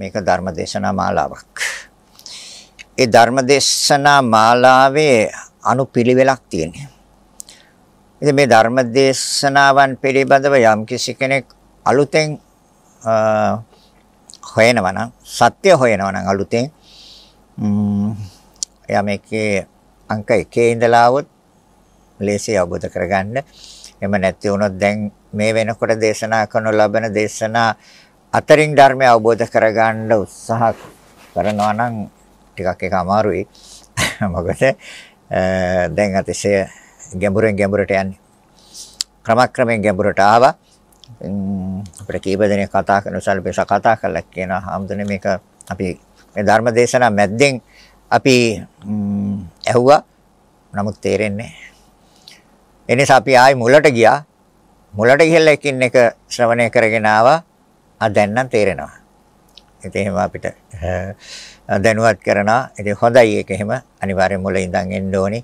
මේක ධර්මදේශනා මාලාවක්. ඒ ධර්මදේශනා මාලාවේ අනුපිළිවෙලක් තියෙනවා. ඉතින් මේ ධර්මදේශනාවන් පිළිබඳව යම් කිසි කෙනෙක් අලුතෙන් හොයනවා නම් සත්‍ය හොයනවා නම් අලුතෙන් එයා මේකේ අංක 1 ඉඳලා આવොත් ලේසියි අවබෝධ කරගන්න. එම නැති වුණොත් දැන් මේ වෙනකොට දේශනා කරන ලබන දේශනා අතරින් ධර්මය අවබෝධ කරගන්න උත්සාහ කරනවා නම් ටිකක් ඒක අමාරුයි. මොකද දැන් අතිශය ගැඹුරෙන් ගැඹුරට යන්නේ. ක්‍රමක්‍රමයෙන් ගැඹුරට ආවා. අපිට කීප දෙනෙක් කතා කරන සල්පේස කතා කළා කියන හැමදෙන මේක අපි මේ ධර්ම දේශනා මැද්දෙන් අපි ඇහුවා. නමුත් තේරෙන්නේ නැහැ. එනිසා අපි ආයි මුලට ගියා. මුලට ගිහිල්ලා එකින් එක ශ්‍රවණය කරගෙන ආවා. ආ දැන් නම් තේරෙනවා. ඉතින් එහෙම අපිට දැනුවත් කරනවා. ඉතින් හොඳයි ඒක එහෙම අනිවාර්යෙන් මුල ඉඳන් එන්න ඕනේ.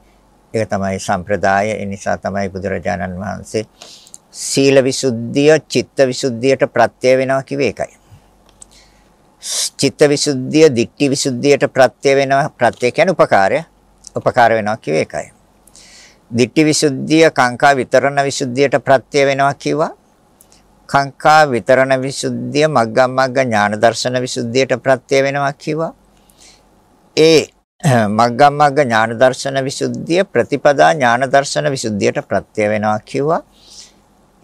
ඒක තමයි සම්ප්‍රදාය. ඒ නිසා තමයි බුදුරජාණන් වහන්සේ සීල විසුද්ධිය, චිත්ත විසුද්ධියට ප්‍රත්‍ය වෙනවා කිව්වේ ඒකයි. චිත්ත විසුද්ධිය, දික්ටි විසුද්ධියට ප්‍රත්‍ය වෙනවා. ප්‍රත්‍ය කියන්නේ උපකාරය. උපකාර වෙනවා කිව්වේ ඒකයි. දික්ටි විසුද්ධිය, කාංකා විතරණ විසුද්ධියට ප්‍රත්‍ය වෙනවා කිව්වා. කාංකා විතරණ විසුද්ධිය මග්ගමග්ග ඥාන දර්ශන විසුද්ධියට ප්‍රත්‍ය වෙනවා කිව්වා. ඒ මග්ගමග්ග ඥාන දර්ශන විසුද්ධිය ප්‍රතිපදා ඥාන දර්ශන විසුද්ධියට ප්‍රත්‍ය වෙනවා කිව්වා.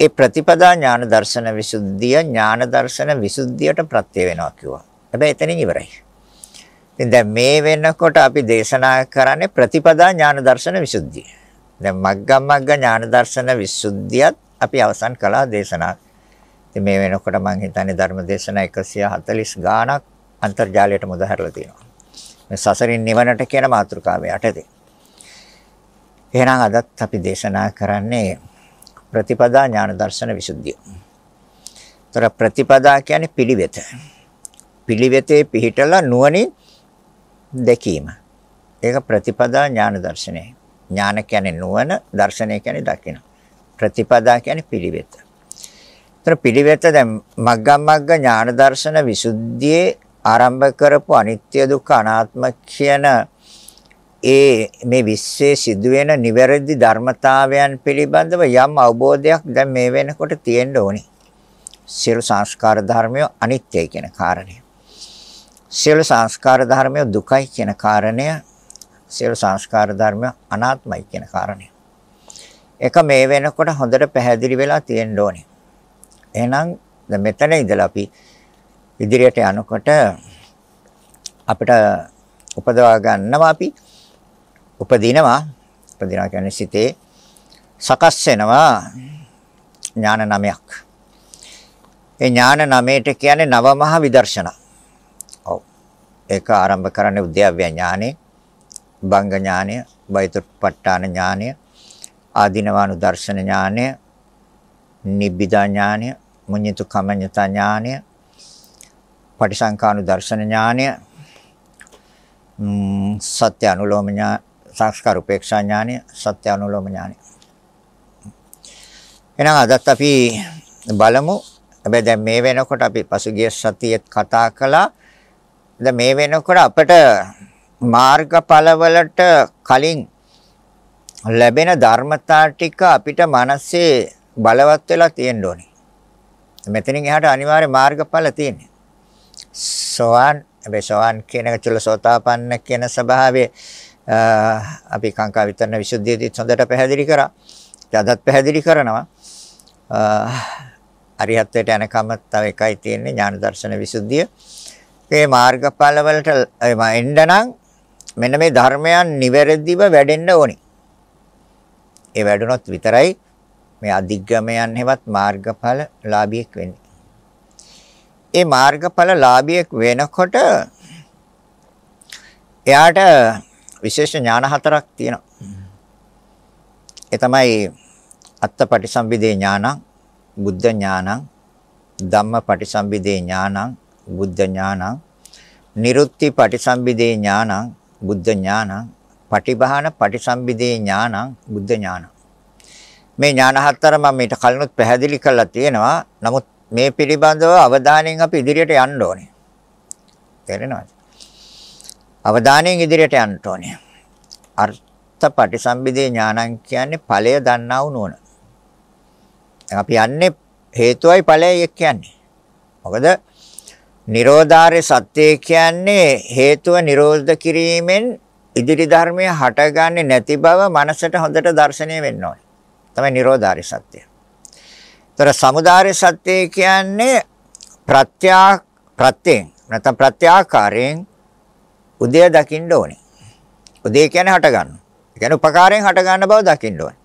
ඒ ප්‍රතිපදා ඥාන දර්ශන විසුද්ධිය ඥාන දර්ශන විසුද්ධියට ප්‍රත්‍ය වෙනවා කිව්වා. හැබැයි එතනින් ඉවරයි. ඉතින් දැන් මේ වෙනකොට අපි දේශනා කරන්නේ ප්‍රතිපදා ඥාන දර්ශන විසුද්ධිය. දැන් මග්ගමග්ග ඥාන දර්ශන විසුද්ධියත් අපි අවසන් කළා දේශනා ඉතින් මේ වෙනකොට මම හිතන්නේ ධර්ම දේශනා 140 ගාණක් අන්තර්ජාලයට මුදහැරලා තියෙනවා. මේ සසරින් නිවනට කියන මාතෘකාව යටතේ. එහෙනම් අදත් අපි දේශනා කරන්නේ ප්‍රතිපදා ඥාන දර්ශන විසුද්ධිය. ତොර ප්‍රතිපදා කියන්නේ පිළිවෙත. පිළිවෙතේ පිහිටලා නුවණින් දැකීම. ඒක ප්‍රතිපදා ඥාන දර්ශනයයි. ඥාන කියන්නේ නුවණ, දර්ශනය කියන්නේ දකින. ප්‍රතිපදා කියන්නේ පිළිවෙත. ତර පිළිවෙත දැන් මග්ගම් මග්ග ඥාන දර්ශන විසුද්ධියේ ආරම්භ කරපු අනිත්‍ය දුක්ඛ අනාත්ම කියන ඒ මේ විශ්වයේ සිදුවෙන නිවැරදි ධර්මතාවයන් පිළිබඳව යම් අවබෝධයක් දැන් මේ වෙනකොට තියෙන්න ඕනේ. සියලු සංස්කාර ධර්මය අනිත්‍යයි කියන කාරණය. සියලු සංස්කාර ධර්මය දුකයි කියන කාරණය. සියලු සංස්කාර ධර්මය අනාත්මයි කියන කාරණය. එක මේ වෙනකොට හොඳට පැහැදිලි වෙලා තියෙන්න ඕනේ. එහෙනම් දැන් මෙතන ඉඳලා අපි ඉදිරියට යනකොට අපිට උපදවා ගන්නවා අපි උපදිනවා උපදිනවා කියන්නේ සිතේ සකස් වෙනවා ඥාන නමයක් ඒ ඥාන නමයට කියන්නේ නවමහා විදර්ශනා ඔව් ඒක ආරම්භ කරන්නේ උද්‍යව්‍ය ඥානෙ බංග ඥානය බයිතුප්පට්ඨාන ඥානය ආධිනවානු දර්ශන ඥානය නිබ්බිදා ඥානය මුඤ්ඤිතු කමඤ්ඤතා ඥානය පටිසංකානු දර්ශන ඥානය සත්‍ය අනුලෝම ඥාන සංස්කාර උපේක්ෂා ඥානය සත්‍ය අනුලෝම ඥානය එහෙනම් අදත් අපි බලමු හැබැයි දැන් මේ වෙනකොට අපි පසුගිය සතියේත් කතා කළා දැන් මේ වෙනකොට අපට මාර්ගඵලවලට කලින් ලැබෙන ධර්මතා ටික අපිට මනසේ බලවත් වෙලා තියෙන්න ඕනේ මෙතනින් එහාට අනිවාර්ය මාර්ගඵල තියෙනවා. සෝවාන් හැබැයි සෝවාන් කියන එක චුල්ලසෝතාපන්න කියන ස්වභාවයේ අපි කාංකා විතරන විසුද්ධියදීත් හොඳට පැහැදිලි කරා. අදත් පැහැදිලි කරනවා. අරිහත්ත්වයට යනකම තව එකයි තියෙන්නේ ඥාන දර්ශන විසුද්ධිය. මේ මාර්ගඵල වලට එන්න නම් මෙන්න මේ ධර්මයන් නිවැරදිව වැඩෙන්න ඕනේ. ඒ වැඩුණොත් විතරයි මේ අධිග්ගමයන් හෙවත් මාර්ගඵල ලාභියෙක් වෙන්නේ. ඒ මාර්ගඵල ලාභියෙක් වෙනකොට එයාට විශේෂ ඥාන හතරක් තියෙනවා. ඒ තමයි අත්තපටිසම්භිදේ ඥානං, බුද්ධ ඥානං, ධම්මපටිසම්භිදේ ඥානං, බුද්ධ ඥානං, නිරුත්ති පටිසම්භිදේ ඥානං, බුද්ධ ඥානං, පටිභාන පටිසම්භිදේ ඥානං, බුද්ධ ඥානං. මේ ඥාන හතර මම ඊට කලිනුත් පැහැදිලි කරලා තියෙනවා. නමුත් මේ පිළිබඳව අවධානයෙන් අපි ඉදිරියට යන්න ඕනේ. තේරෙනවද? අවධානයෙන් ඉදිරියට යන්න ඕනේ. අර්ථ පටිසම්භිදේ ඥානං කියන්නේ ඵලය දන්නා වූ නුවණ. දැන් අපි යන්නේ හේතුවයි ඵලයයි කියන්නේ. මොකද නිරෝධාරය සත්‍ය කියන්නේ හේතුව නිරෝධ කිරීමෙන් ඉදිරි ධර්මය හටගන්නේ නැති බව මනසට හොඳට දැర్శණය වෙන්න ඕනේ. තමයි නිරෝධාරි සත්‍ය. ඒතර සමුදාය සත්‍ය කියන්නේ ප්‍රත්‍යා ප්‍රත්‍යෙන් නැත්නම් ප්‍රත්‍යාකාරයෙන් උදය දකින්න ඕනේ. උදේ කියන්නේ හට ගන්න. ඒ කියන්නේ උපකාරයෙන් හට ගන්න බව දකින්න ඕනේ.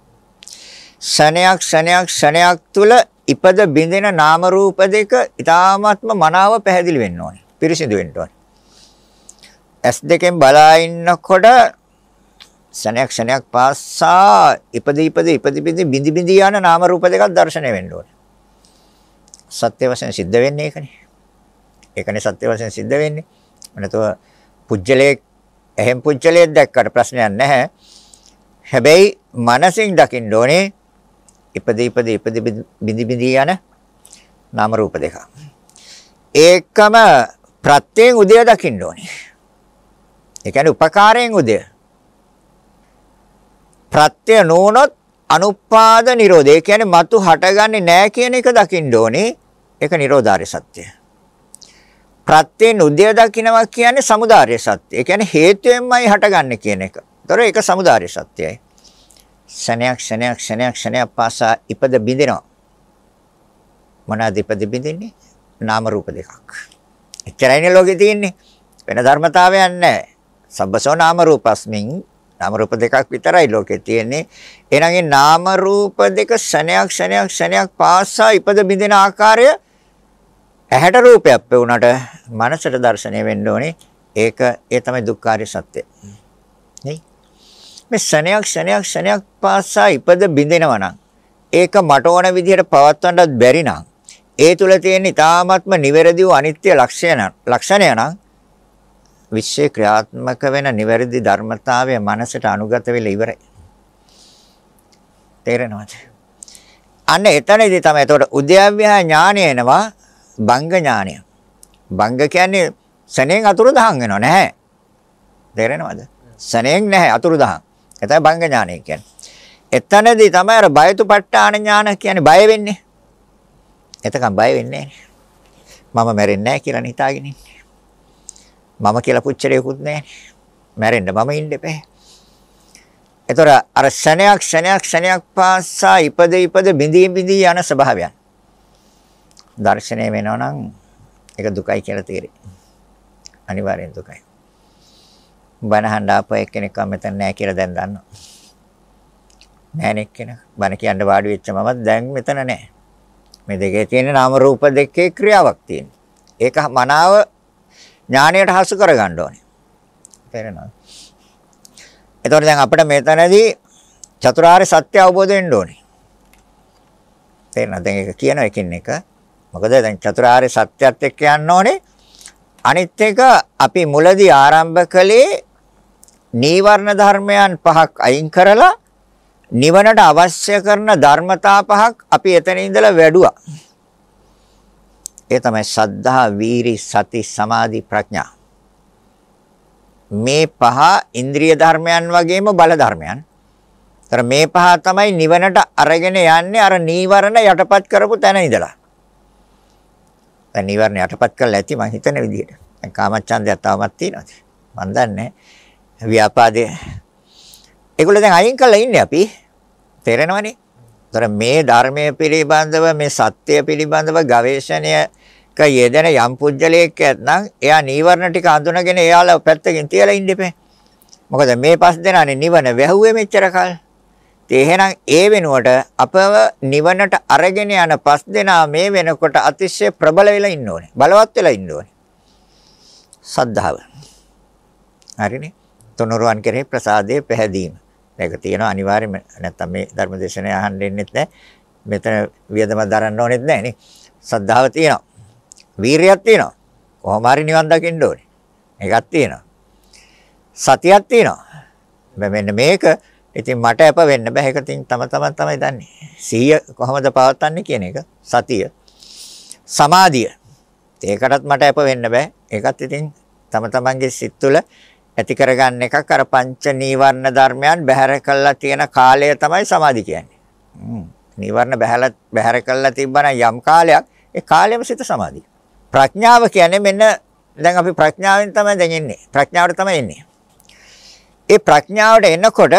ශණයක් ශණයක් ශණයක් තුල ඉපද බිඳෙන නාම රූප දෙක ඊ타ත්ම මනාව පැහැදිලි වෙන්න ඕනේ. පිරිසිදු වෙන්න ඕනේ. S2 බලා ඉන්නකොට සනයක් සනයක් පාස්සා ඉපදී ඉපදී ඉපදී ඉපදී බිඳි බිඳි යන නාම රූප දෙකක් දැర్శණය වෙන්න ඕනේ. සත්‍ය වශයෙන් සිද්ධ වෙන්නේ ඒකනේ. ඒකනේ සත්‍ය වශයෙන් සිද්ධ වෙන්නේ. නැතුව පුජ්‍යලයේ එහෙම් පුජ්‍යලයේ දැක්කට ප්‍රශ්නයක් නැහැ. හැබැයි මනසින් දකින්න ඕනේ ඉපදී ඉපදී ඉපදී බිඳි බිඳි යන නාම රූප දෙක. ඒකම ප්‍රත්‍යයෙන් උදය දකින්න ඕනේ. ඒ කියන්නේ උපකාරයෙන් උදය. ප්‍රත්‍ය නොවුනොත් අනුපාද නිරෝධය. ඒ කියන්නේ මතු හටගන්නේ නැහැ කියන එක දකින්න ඕනේ. ඒක නිරෝධාරය සත්‍යය. ප්‍රත්‍ය නුදය දකින්නවා කියන්නේ samudārya සත්‍යය. ඒ කියන්නේ හේතුයෙන්මයි හටගන්නේ කියන එක. ඒතර ඒක samudārya සත්‍යයයි. ක්ෂණයක් ක්ෂණයක් ක්ෂණයක් ක්ෂණයක් පාසා ඉපද බිඳිනවා. මොනවාද ඉපද බිඳින්නේ? නාම රූප දෙකක්. එච්චරයිනේ ලෝකේ තියෙන්නේ. වෙන ධර්මතාවයක් නැහැ. සබ්බසෝ නාම රූපස්මින් නාම රූප දෙකක් විතරයි ලෝකේ තියෙන්නේ. එහෙනම් ඒ නාම රූප දෙක සනයක් සනයක් සනයක් පාසා ඉපද බිඳෙන ආකාරය ඇහැට රූපයක් වුණාට මනසට දැర్శණය වෙන්න ඕනේ. ඒක ඒ තමයි දුක්ඛාරය සත්‍ය. නේ? මේ සනයක් සනයක් සනයක් පාසා ඉපද බිඳෙනවා නම් ඒක මට ඕන විදිහට පවත්වන්නත් බැරි නම් ඒ තුල තියෙන ඊ타ත්ම නිවැරදිව අනිත්‍ය ලක්ෂණ ලක්ෂණය නම් විශ්වයේ ක්‍රියාත්මක වෙන නිවැරදි ධර්මතාවය මනසට අනුගත වෙලා ඉවරයි. තේරෙනවද? අන්න එතනදී තමයි එතකොට උද්‍යව්‍ය ඥානය එනවා බංග ඥානය. බංග කියන්නේ සනෙන් අතුරු දහන් වෙනව නැහැ. තේරෙනවද? සනෙන් නැහැ අතුරු දහන්. ඒ තමයි බංග ඥානය කියන්නේ. එතනදී තමයි අර බයතුපට්ඨාන ඥාන කියන්නේ බය වෙන්නේ. එතකන් බය වෙන්නේ නැහැ. මම මැරෙන්නේ නැහැ කියලා හිතාගෙන ඉන්නේ. මම කියලා පුච්චරයකුත් නැහැනේ. මැරෙන්න මම ඉන්න එපෑ. ඒතර අර ශණයක් ශණයක් ශණයක් පාසා ඉපද ඉපද බිඳී බිඳී යන ස්වභාවයන්. දර්ශනය වෙනවා නම් ඒක දුකයි කියලා තේරෙයි. අනිවාර්යෙන් දුකයි. බනහන් ඩාප එක්කෙනෙක්ව මෙතන නැහැ කියලා දැන් දන්නවා. නැහැ කෙනෙක්. බන කියන්න වාඩි වෙච්ච මමත් දැන් මෙතන නැහැ. මේ දෙකේ තියෙන නාම රූප දෙකේ ක්‍රියාවක් තියෙනවා. ඒක මනාව ඥාණයට හසු කරගන්න ඕනේ. තේරෙනවද? එතකොට දැන් අපිට මෙතනදී චතුරාර්ය සත්‍ය අවබෝධ වෙන්න ඕනේ. තේරෙනවද? දැන් ඒක කියන එකින් එක. මොකද දැන් චතුරාර්ය සත්‍යත් එක්ක යන්න ඕනේ. අනිත් එක අපි මුලදී ආරම්භ කළේ නීවරණ ධර්මයන් පහක් අයින් කරලා නිවනට අවශ්‍ය කරන ධර්මතා පහක් අපි එතන ඉඳලා වැඩුවා. ඒ තමයි සද්ධා, වීරි, සති, සමාධි, ප්‍රඥා. මේ පහ ඉන්ද්‍රිය ධර්මයන් වගේම බල ධර්මයන්. ඒතර මේ පහ තමයි නිවනට අරගෙන යන්නේ අර නීවරණ යටපත් කරපු තැන ඉඳලා. දැන් නීවරණ යටපත් කරලා ඇති මම හිතන විදිහට. දැන් කාමච්ඡන්දයක් තවමත් තියෙනවද? මම දන්නේ ව්‍යාපාදේ. ඒගොල්ලෝ දැන් අයින් කරලා ඉන්නේ අපි. තේරෙනවනේ. ඒතර මේ ධර්මයේ පිළිබඳව මේ සත්‍ය පිළිබඳව ගවේෂණය යෙදෙන යම් පුජ්‍යලයක් ඇත්නම් එයා නීවරණ ටික අඳුනගෙන එයාල පැත්තකින් තියලා ඉන්න එපේ. මොකද මේ පස් දෙනානේ නිවන වැහුවේ මෙච්චර කල්. එහෙනම් ඒ වෙනුවට අපව නිවනට අරගෙන යන පස් දෙනා මේ වෙනකොට අතිශය ප්‍රබල වෙලා ඉන්න ඕනේ. බලවත් වෙලා ඉන්න ඕනේ. සද්ධාව. හරිනේ. තොනරුවන් කෙරෙහි ප්‍රසාදයේ පැහැදීම. මේක තියෙනවා අනිවාර්යයෙන්ම නැත්තම් මේ ධර්මදේශනය අහන්න ඉන්නෙත් නැහැ. මෙතන වියදම දරන්න ඕනෙත් නැහැ නේ. සද්ධාව තියෙනවා. වීරියක් තියෙනවා. කොහොම හරි නිවන් දකින්න ඕනේ. ඒකක් තියෙනවා. සතියක් තියෙනවා. මෙන්න මේක ඉතින් මට අප වෙන්න බෑ. ඒක ඉතින් තම තමන් තමයි දන්නේ. සිහිය කොහොමද පවත්න්නේ කියන එක සතිය. සමාධිය. ඒකටත් මට අප වෙන්න බෑ. ඒකත් ඉතින් තම තමන්ගේ සිත් තුළ ඇති කරගන්න එකක් අර පංච නීවරණ ධර්මයන් බැහැර කළා තියෙන කාලය තමයි සමාධි කියන්නේ. නීවරණ බැහැර කළා තිබ්බනම් යම් කාලයක් ඒ කාලයම සිත සමාධිය. ප්‍රඥාව කියන්නේ මෙන්න දැන් අපි ප්‍රඥාවෙන් තමයි දැන් එන්නේ. ප්‍රඥාවට තමයි එන්නේ. ඒ ප්‍රඥාවට එනකොට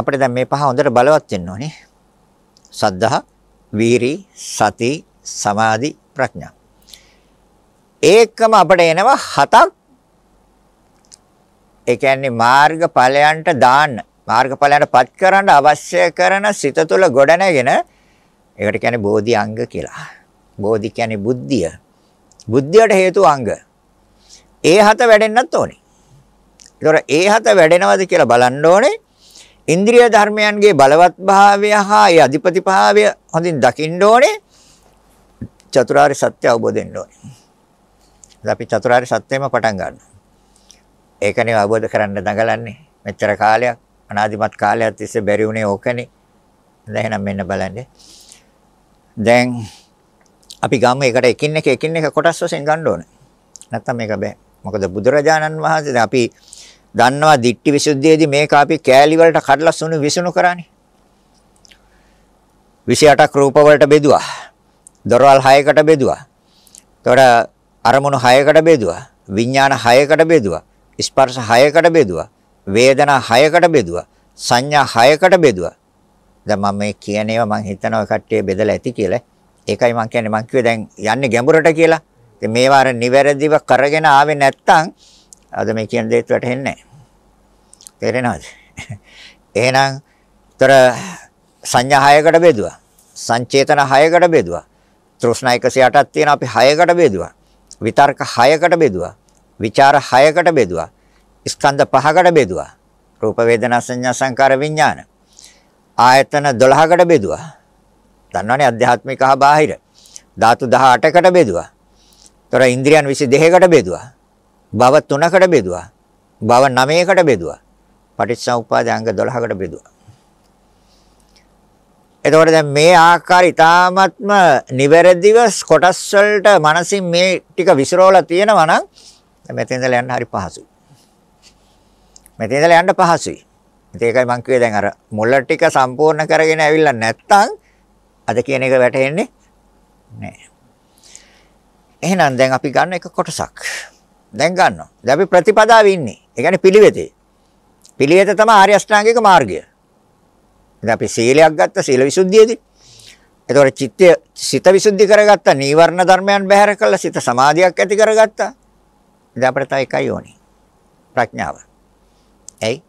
අපිට දැන් මේ පහ හොඳට බලවත් වෙන්න ඕනේ. සද්ධා, වීරි, සති, සමාධි, ප්‍රඥා. ඒකම අපිට එනවා හතක්. ඒ කියන්නේ මාර්ගඵලයන්ට දාන්න, මාර්ගඵලයන්ට පත් කරන්න අවශ්‍ය කරන සිත තුළ ගොඩනැගෙන ඒකට කියන්නේ බෝධි අංග කියලා. බෝධි කියන්නේ බුද්ධිය. බුද්ධියට හේතු අංග. ඒ හත වැඩෙන්නත් ඕනේ. ඒතොර ඒ හත වැඩෙනවද කියලා බලන්න ඕනේ. ඉන්ද්‍රිය ධර්මයන්ගේ බලවත් භාවය හා ඒ අධිපති භාවය හොඳින් දකින්න ඕනේ. චතුරාර්ය සත්‍ය අවබෝධ වෙන්න ඕනේ. අපි චතුරාර්ය සත්‍යයම පටන් ගන්නවා. ඒකනේ අවබෝධ කරන්න දඟලන්නේ. මෙච්චර කාලයක් අනාදිමත් කාලයක් තිස්සේ බැරි වුණේ ඕකනේ. දැන් එහෙනම් මෙන්න බලන්න. දැන් අපි ගාම ඒකට එකින් එක එකින් එක කොටස් වශයෙන් ගන්න ඕනේ. නැත්තම් මේක බෑ. මොකද බුදුරජාණන් වහන්සේ අපි දන්නවා දිට්ටි විසුද්ධියේදී මේක අපි කෑලි වලට කඩලා සුණු විසුණු කරානේ. 28ක් රූප වලට බෙදුවා. දොරවල් 6කට බෙදුවා. එතකොට අරමුණු 6කට බෙදුවා. විඥාන 6කට බෙදුවා. ස්පර්ශ 6කට බෙදුවා. වේදනා 6කට බෙදුවා. සංඥා 6කට බෙදුවා. දැන් මම මේ කියන ඒවා මම හිතනවා කට්ටිය බෙදලා ඇති කියලා. ඒකයි මම කියන්නේ මම කිව්වේ දැන් යන්නේ ගැඹුරට කියලා. ඉතින් මේවා අර නිවැරදිව කරගෙන ආවේ නැත්තම් අද මේ කියන දේත් වැටහෙන්නේ නැහැ. තේරෙනවද? එහෙනම් තර සංඥා 6කට බෙදුවා. සංචේතන 6කට බෙදුවා. තෘෂ්ණා 108ක් තියෙන අපි 6කට බෙදුවා. විතර්ක 6කට බෙදුවා. විචාර 6කට බෙදුවා. ස්කන්ධ 5කට බෙදුවා. රූප වේදනා සංඥා සංකාර විඥාන. ආයතන 12කට බෙදුවා. දන්නවනේ අධ්‍යාත්මික හා බාහිර. ධාතු 18කට බෙදුවා. ඒතර ඉන්ද්‍රියන් 22කට බෙදුවා. භව 3කට බෙදුවා. භව 9කට බෙදුවා. පටිච්චසමුප්පාද අංග 12කට බෙදුවා. එතකොට දැන් මේ ආකාරය ඊටාත්ම නිවැරදිව කොටස් වලට මනසින් මේ ටික විසිරවලා තියෙනවා නම් මෙතෙන් ඉඳලා යන්න හරි පහසුයි. මෙතෙන් ඉඳලා යන්න පහසුයි. ඒකයි මම කිව්වේ දැන් අර මුල ටික සම්පූර්ණ කරගෙන ඇවිල්ලා නැත්තම් අද කියන එක වැටහෙන්නේ නෑ. එහෙනම් දැන් අපි ගන්න එක කොටසක්. දැන් ගන්නවා. දැන් අපි ප්‍රතිපදාවේ ඉන්නේ. ඒ කියන්නේ පිළිවෙතේ. පිළිවෙත තමයි ආර්ය අෂ්ටාංගික මාර්ගය. දැන් අපි සීලයක් ගත්තා සීල විසුද්ධියේදී. එතකොට චිත්තය සිත විසුද්ධි කරගත්තා. නීවරණ ධර්මයන් බැහැර කළා. සිත සමාධියක් ඇති කරගත්තා. දැන් අපිට තව එකයි ඕනේ. ප්‍රඥාව. ඇයි?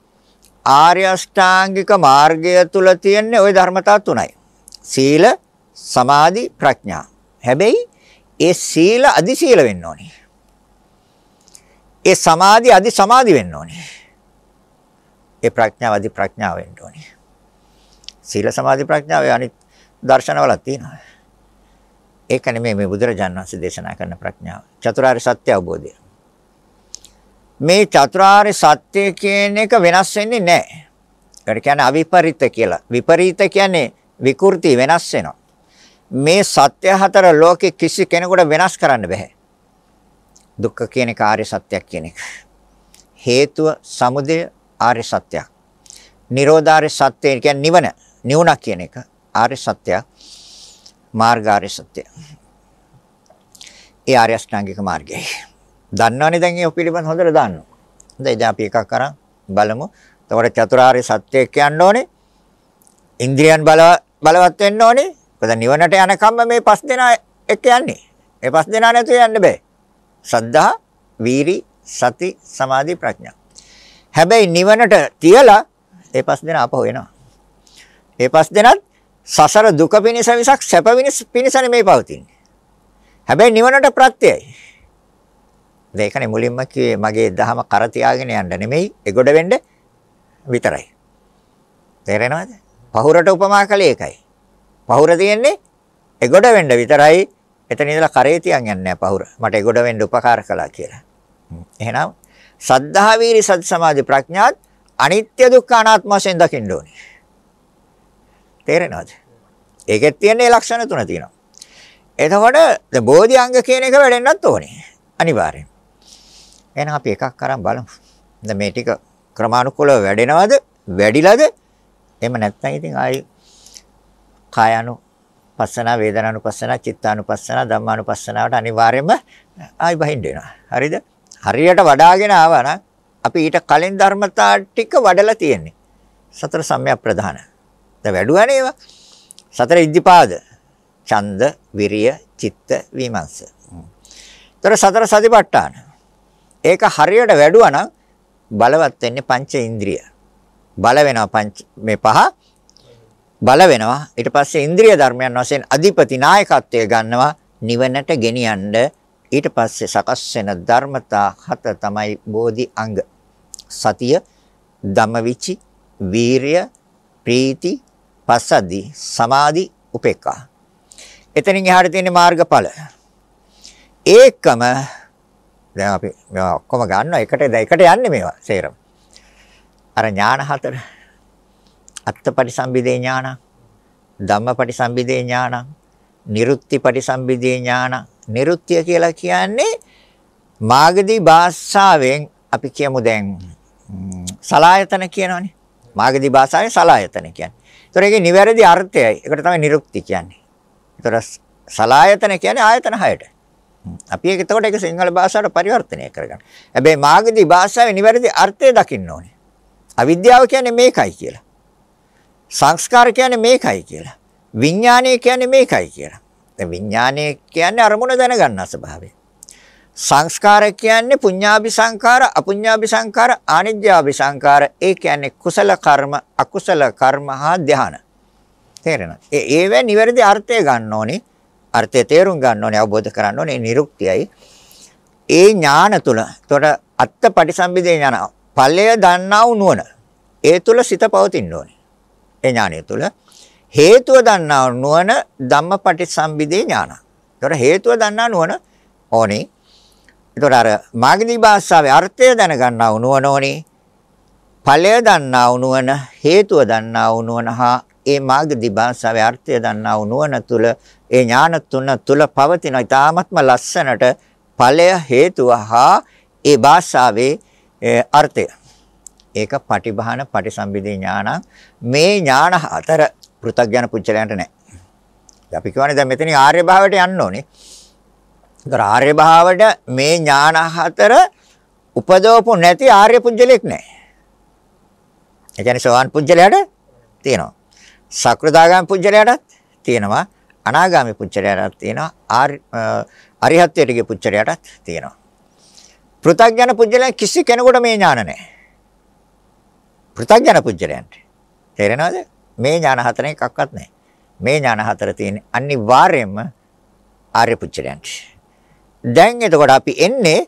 ආර්ය අෂ්ටාංගික මාර්ගය තුල තියෙන ওই ධර්මතා තුනයි. සීල, සමාධි, ප්‍රඥා. හැබැයි ඒ සීල අදි සීල වෙන්න ඕනේ. ඒ සමාධි අදි සමාධි වෙන්න ඕනේ. ඒ ප්‍රඥාව අදි ප්‍රඥාව වෙන්න ඕනේ. සීල සමාධි ප්‍රඥාව ඒ අනිත් දර්ශනවල තියෙනවා. ඒක නෙමෙයි මේ බුදුරජාණන් වහන්සේ දේශනා කරන ප්‍රඥාව. චතුරාර්ය සත්‍ය අවබෝධය. මේ චතුරාර්ය සත්‍ය කියන එක වෙනස් වෙන්නේ නැහැ. ඒකට කියන්නේ අවිපරිත කියලා. විපරිත කියන්නේ විකෘති වෙනස් වෙනවා. මේ සත්‍ය හතර ලෝකෙ කිසි කෙනෙකුට වෙනස් කරන්න බෑ. දුක්ඛ කියන කාර්ය සත්‍යයක් කියන එක. හේතුව සමුදය ආර්ය සත්‍යයක්. නිරෝධාර්ය සත්‍යය කියන්නේ නිවන, නිවුණක් කියන එක ආර්ය සත්‍යයක්. මාර්ගාර්ය සත්‍යය. ඒ ආර්ය අෂ්ටාංගික මාර්ගයයි. දන්නවනේ දැන් ඒක පිළිබඳ හොඳට දන්නවා. හොඳයි දැන් අපි එකක් කරන් බලමු. එතකොට චතුරාර්ය සත්‍ය කියන්න ඕනේ. ඉන්ද්‍රියන් බලව බලවත් වෙන්න ඕනේ. මොකද නිවනට යනකම්ම මේ පස් දෙනා එක්ක යන්නේ. මේ පස් දෙනා නැතුව යන්න බෑ. සද්ධා, වීරි, සති, සමාධි, ප්‍රඥා. හැබැයි නිවනට තියලා මේ පස් දෙනා අපහු වෙනවා. මේ පස් දෙනත් සසර දුක පිණිස විසක් සැප පිණිස මේ පවතින්නේ. හැබැයි නිවනට ප්‍රත්‍යයයි. ඒකනේ මුලින්ම කිව්වේ මගේ දහම කර තියාගෙන යන්න නෙමෙයි, ඒ ගොඩ වෙන්න විතරයි. තේරෙනවද? පහුරට උපමා කළේ ඒකයි. පහුර තියෙන්නේ එගොඩ වෙන්න විතරයි. එතන ඉඳලා කරේ තියන් යන්නේ නැහැ පහුර. මට එගොඩ වෙන්න උපකාර කළා කියලා. එහෙනම් සද්ධා වීරි සති සමාධි ප්‍රඥාත් අනිත්‍ය දුක්ඛ අනාත්ම වශයෙන් දකින්න ඕනේ. තේරෙනවද? ඒකෙත් තියෙන ලක්ෂණ තුන තියෙනවා. එතකොට බෝධි අංග කියන එක වැඩෙන්නත් ඕනේ. අනිවාර්යෙන්. එහෙනම් අපි එකක් අරන් බලමු. දැන් මේ ටික ක්‍රමානුකූලව වැඩෙනවද? වැඩිලාද? එහෙම නැත්නම් ඉතින් ආයි කායano පස්සන වේදනානු පස්සන චිත්තානු පස්සන ධම්මානු පස්සනාවට අනිවාර්යයෙන්ම ආයි බහින්න වෙනවා. හරිද? හරියට වඩාගෙන ආවා නම් අපි ඊට කලින් ධර්මතා ටික වඩලා තියෙන්නේ. සතර සම්‍යක් ප්‍රධාන. දැන් වැඩුවානේ ඒවා. සතර ඉද්ධිපාද. ඡන්ද, විරිය, චිත්ත, විමර්ශ. ඒතර සතර සතිපට්ඨාන. ඒක හරියට වැඩුවා නම් බලවත් වෙන්නේ පංච ඉන්ද්‍රිය. බල වෙනවා පංච මේ පහ බල වෙනවා ඊට පස්සේ ඉන්ද්‍රිය ධර්මයන් වශයෙන් අධිපති නායකත්වය ගන්නවා නිවනට ගෙනියන්න ඊට පස්සේ සකස් වෙන ධර්මතා හත තමයි බෝධි අංග සතිය ධම්මවිචි වීරිය ප්‍රීති පස්සද්දි සමාධි උපේක්ඛා එතනින් එහාට තියෙන මාර්ගඵල ඒකම දැන් අපි මේවා ඔක්කොම ගන්නවා එකට දැන් එකට යන්නේ මේවා සේරම අර ඥාන හතර අත්තපටිසම්භිදේ ඥාන ධම්මපටිසම්භිදේ ඥාන නිරුත්තිපටිසම්භිදේ ඥාන නිරුත්‍ය කියලා කියන්නේ මාගදී භාෂාවෙන් අපි කියමු දැන් සලායතන කියනවනේ මාගදී භාෂාවේ සලායතන කියන්නේ. ඒතර ඒකේ නිවැරදි අර්ථයයි. ඒකට තමයි නිරුක්ති කියන්නේ. ඒතර සලායතන කියන්නේ ආයතන හයට. අපි ඒක එතකොට ඒක සිංහල භාෂාවට පරිවර්තනය කරගන්න. හැබැයි මාගදී භාෂාවේ නිවැරදි අර්ථය දකින්න ඕනේ. අවිද්‍යාව කියන්නේ මේකයි කියලා. සංස්කාර කියන්නේ මේකයි කියලා. විඥානය කියන්නේ මේකයි කියලා. දැන් විඥානය කියන්නේ අරමුණ දැනගන්න ස්වභාවය. සංස්කාර කියන්නේ පුඤ්ඤාභි සංකාර, අපුඤ්ඤාභි සංකාර, ආනිජ්ජාභි සංකාර. ඒ කියන්නේ කුසල කර්ම, අකුසල කර්ම හා ධාන. තේරෙනවද? ඒ ඒවැ නිවැරදි අර්ථය ගන්න ඕනේ. අර්ථය තේරුම් ගන්න ඕනේ, අවබෝධ කරගන්න ඕනේ, නිරුක්තියයි. ඒ ඥාන තුල, එතකොට අත්ත පටිසම්භිදේ ඥාන ඵලය දන්නා වූ නුවණ. ඒ තුල සිත පවතින්න ඕනේ. ඒ ඥානය තුල හේතුව දන්නා වූ නුවණ ධම්මපටිසම්භිදේ ඥාන. ඒතර හේතුව දන්නා නුවණ ඕනේ. ඒතර අර මාගදී භාෂාවේ අර්ථය දැනගන්නා වූ නුවණ ඕනේ. ඵලය දන්නා වූ නුවණ, හේතුව දන්නා වූ නුවණ හා ඒ මාගදී භාෂාවේ අර්ථය දන්නා වූ නුවණ තුල ඒ ඥාන තුන තුල පවතින ඊ타ත්ම ලස්සනට ඵලය හේතුව හා ඒ භාෂාවේ ඒ අර්ථය. ඒක පටිභාන පටිසම්භිදේ ඥානං මේ ඥාන හතර පෘථග්ජන පුච්චලයන්ට නැහැ. අපි කියවනේ දැන් මෙතන ආර්ය භාවයට යන්න ඕනේ. ඒතර ආර්ය භාවයට මේ ඥාන හතර උපදවපු නැති ආර්ය පුජ්‍යලයක් නැහැ. ඒ කියන්නේ සෝවාන් පුජ්‍යලයට තියෙනවා. සක්‍රදාගාම පුජ්‍යලයටත් තියෙනවා. අනාගාමී පුජ්‍යලයටත් තියෙනවා. අරිහත්ත්වයට ගිය පුජ්‍යලයටත් තියෙනවා. පෘථග්ජන පුජ්‍යලයන් කිසි කෙනෙකුට මේ ඥාන නැහැ. පෘථග්ජන පුජ්‍යලයන්ට. තේරෙනවද? මේ ඥාන හතරෙන් එකක්වත් නැහැ. මේ ඥාන හතර තියෙන්නේ අනිවාර්යයෙන්ම ආර්ය පුජ්‍යලයන්ට. දැන් එතකොට අපි එන්නේ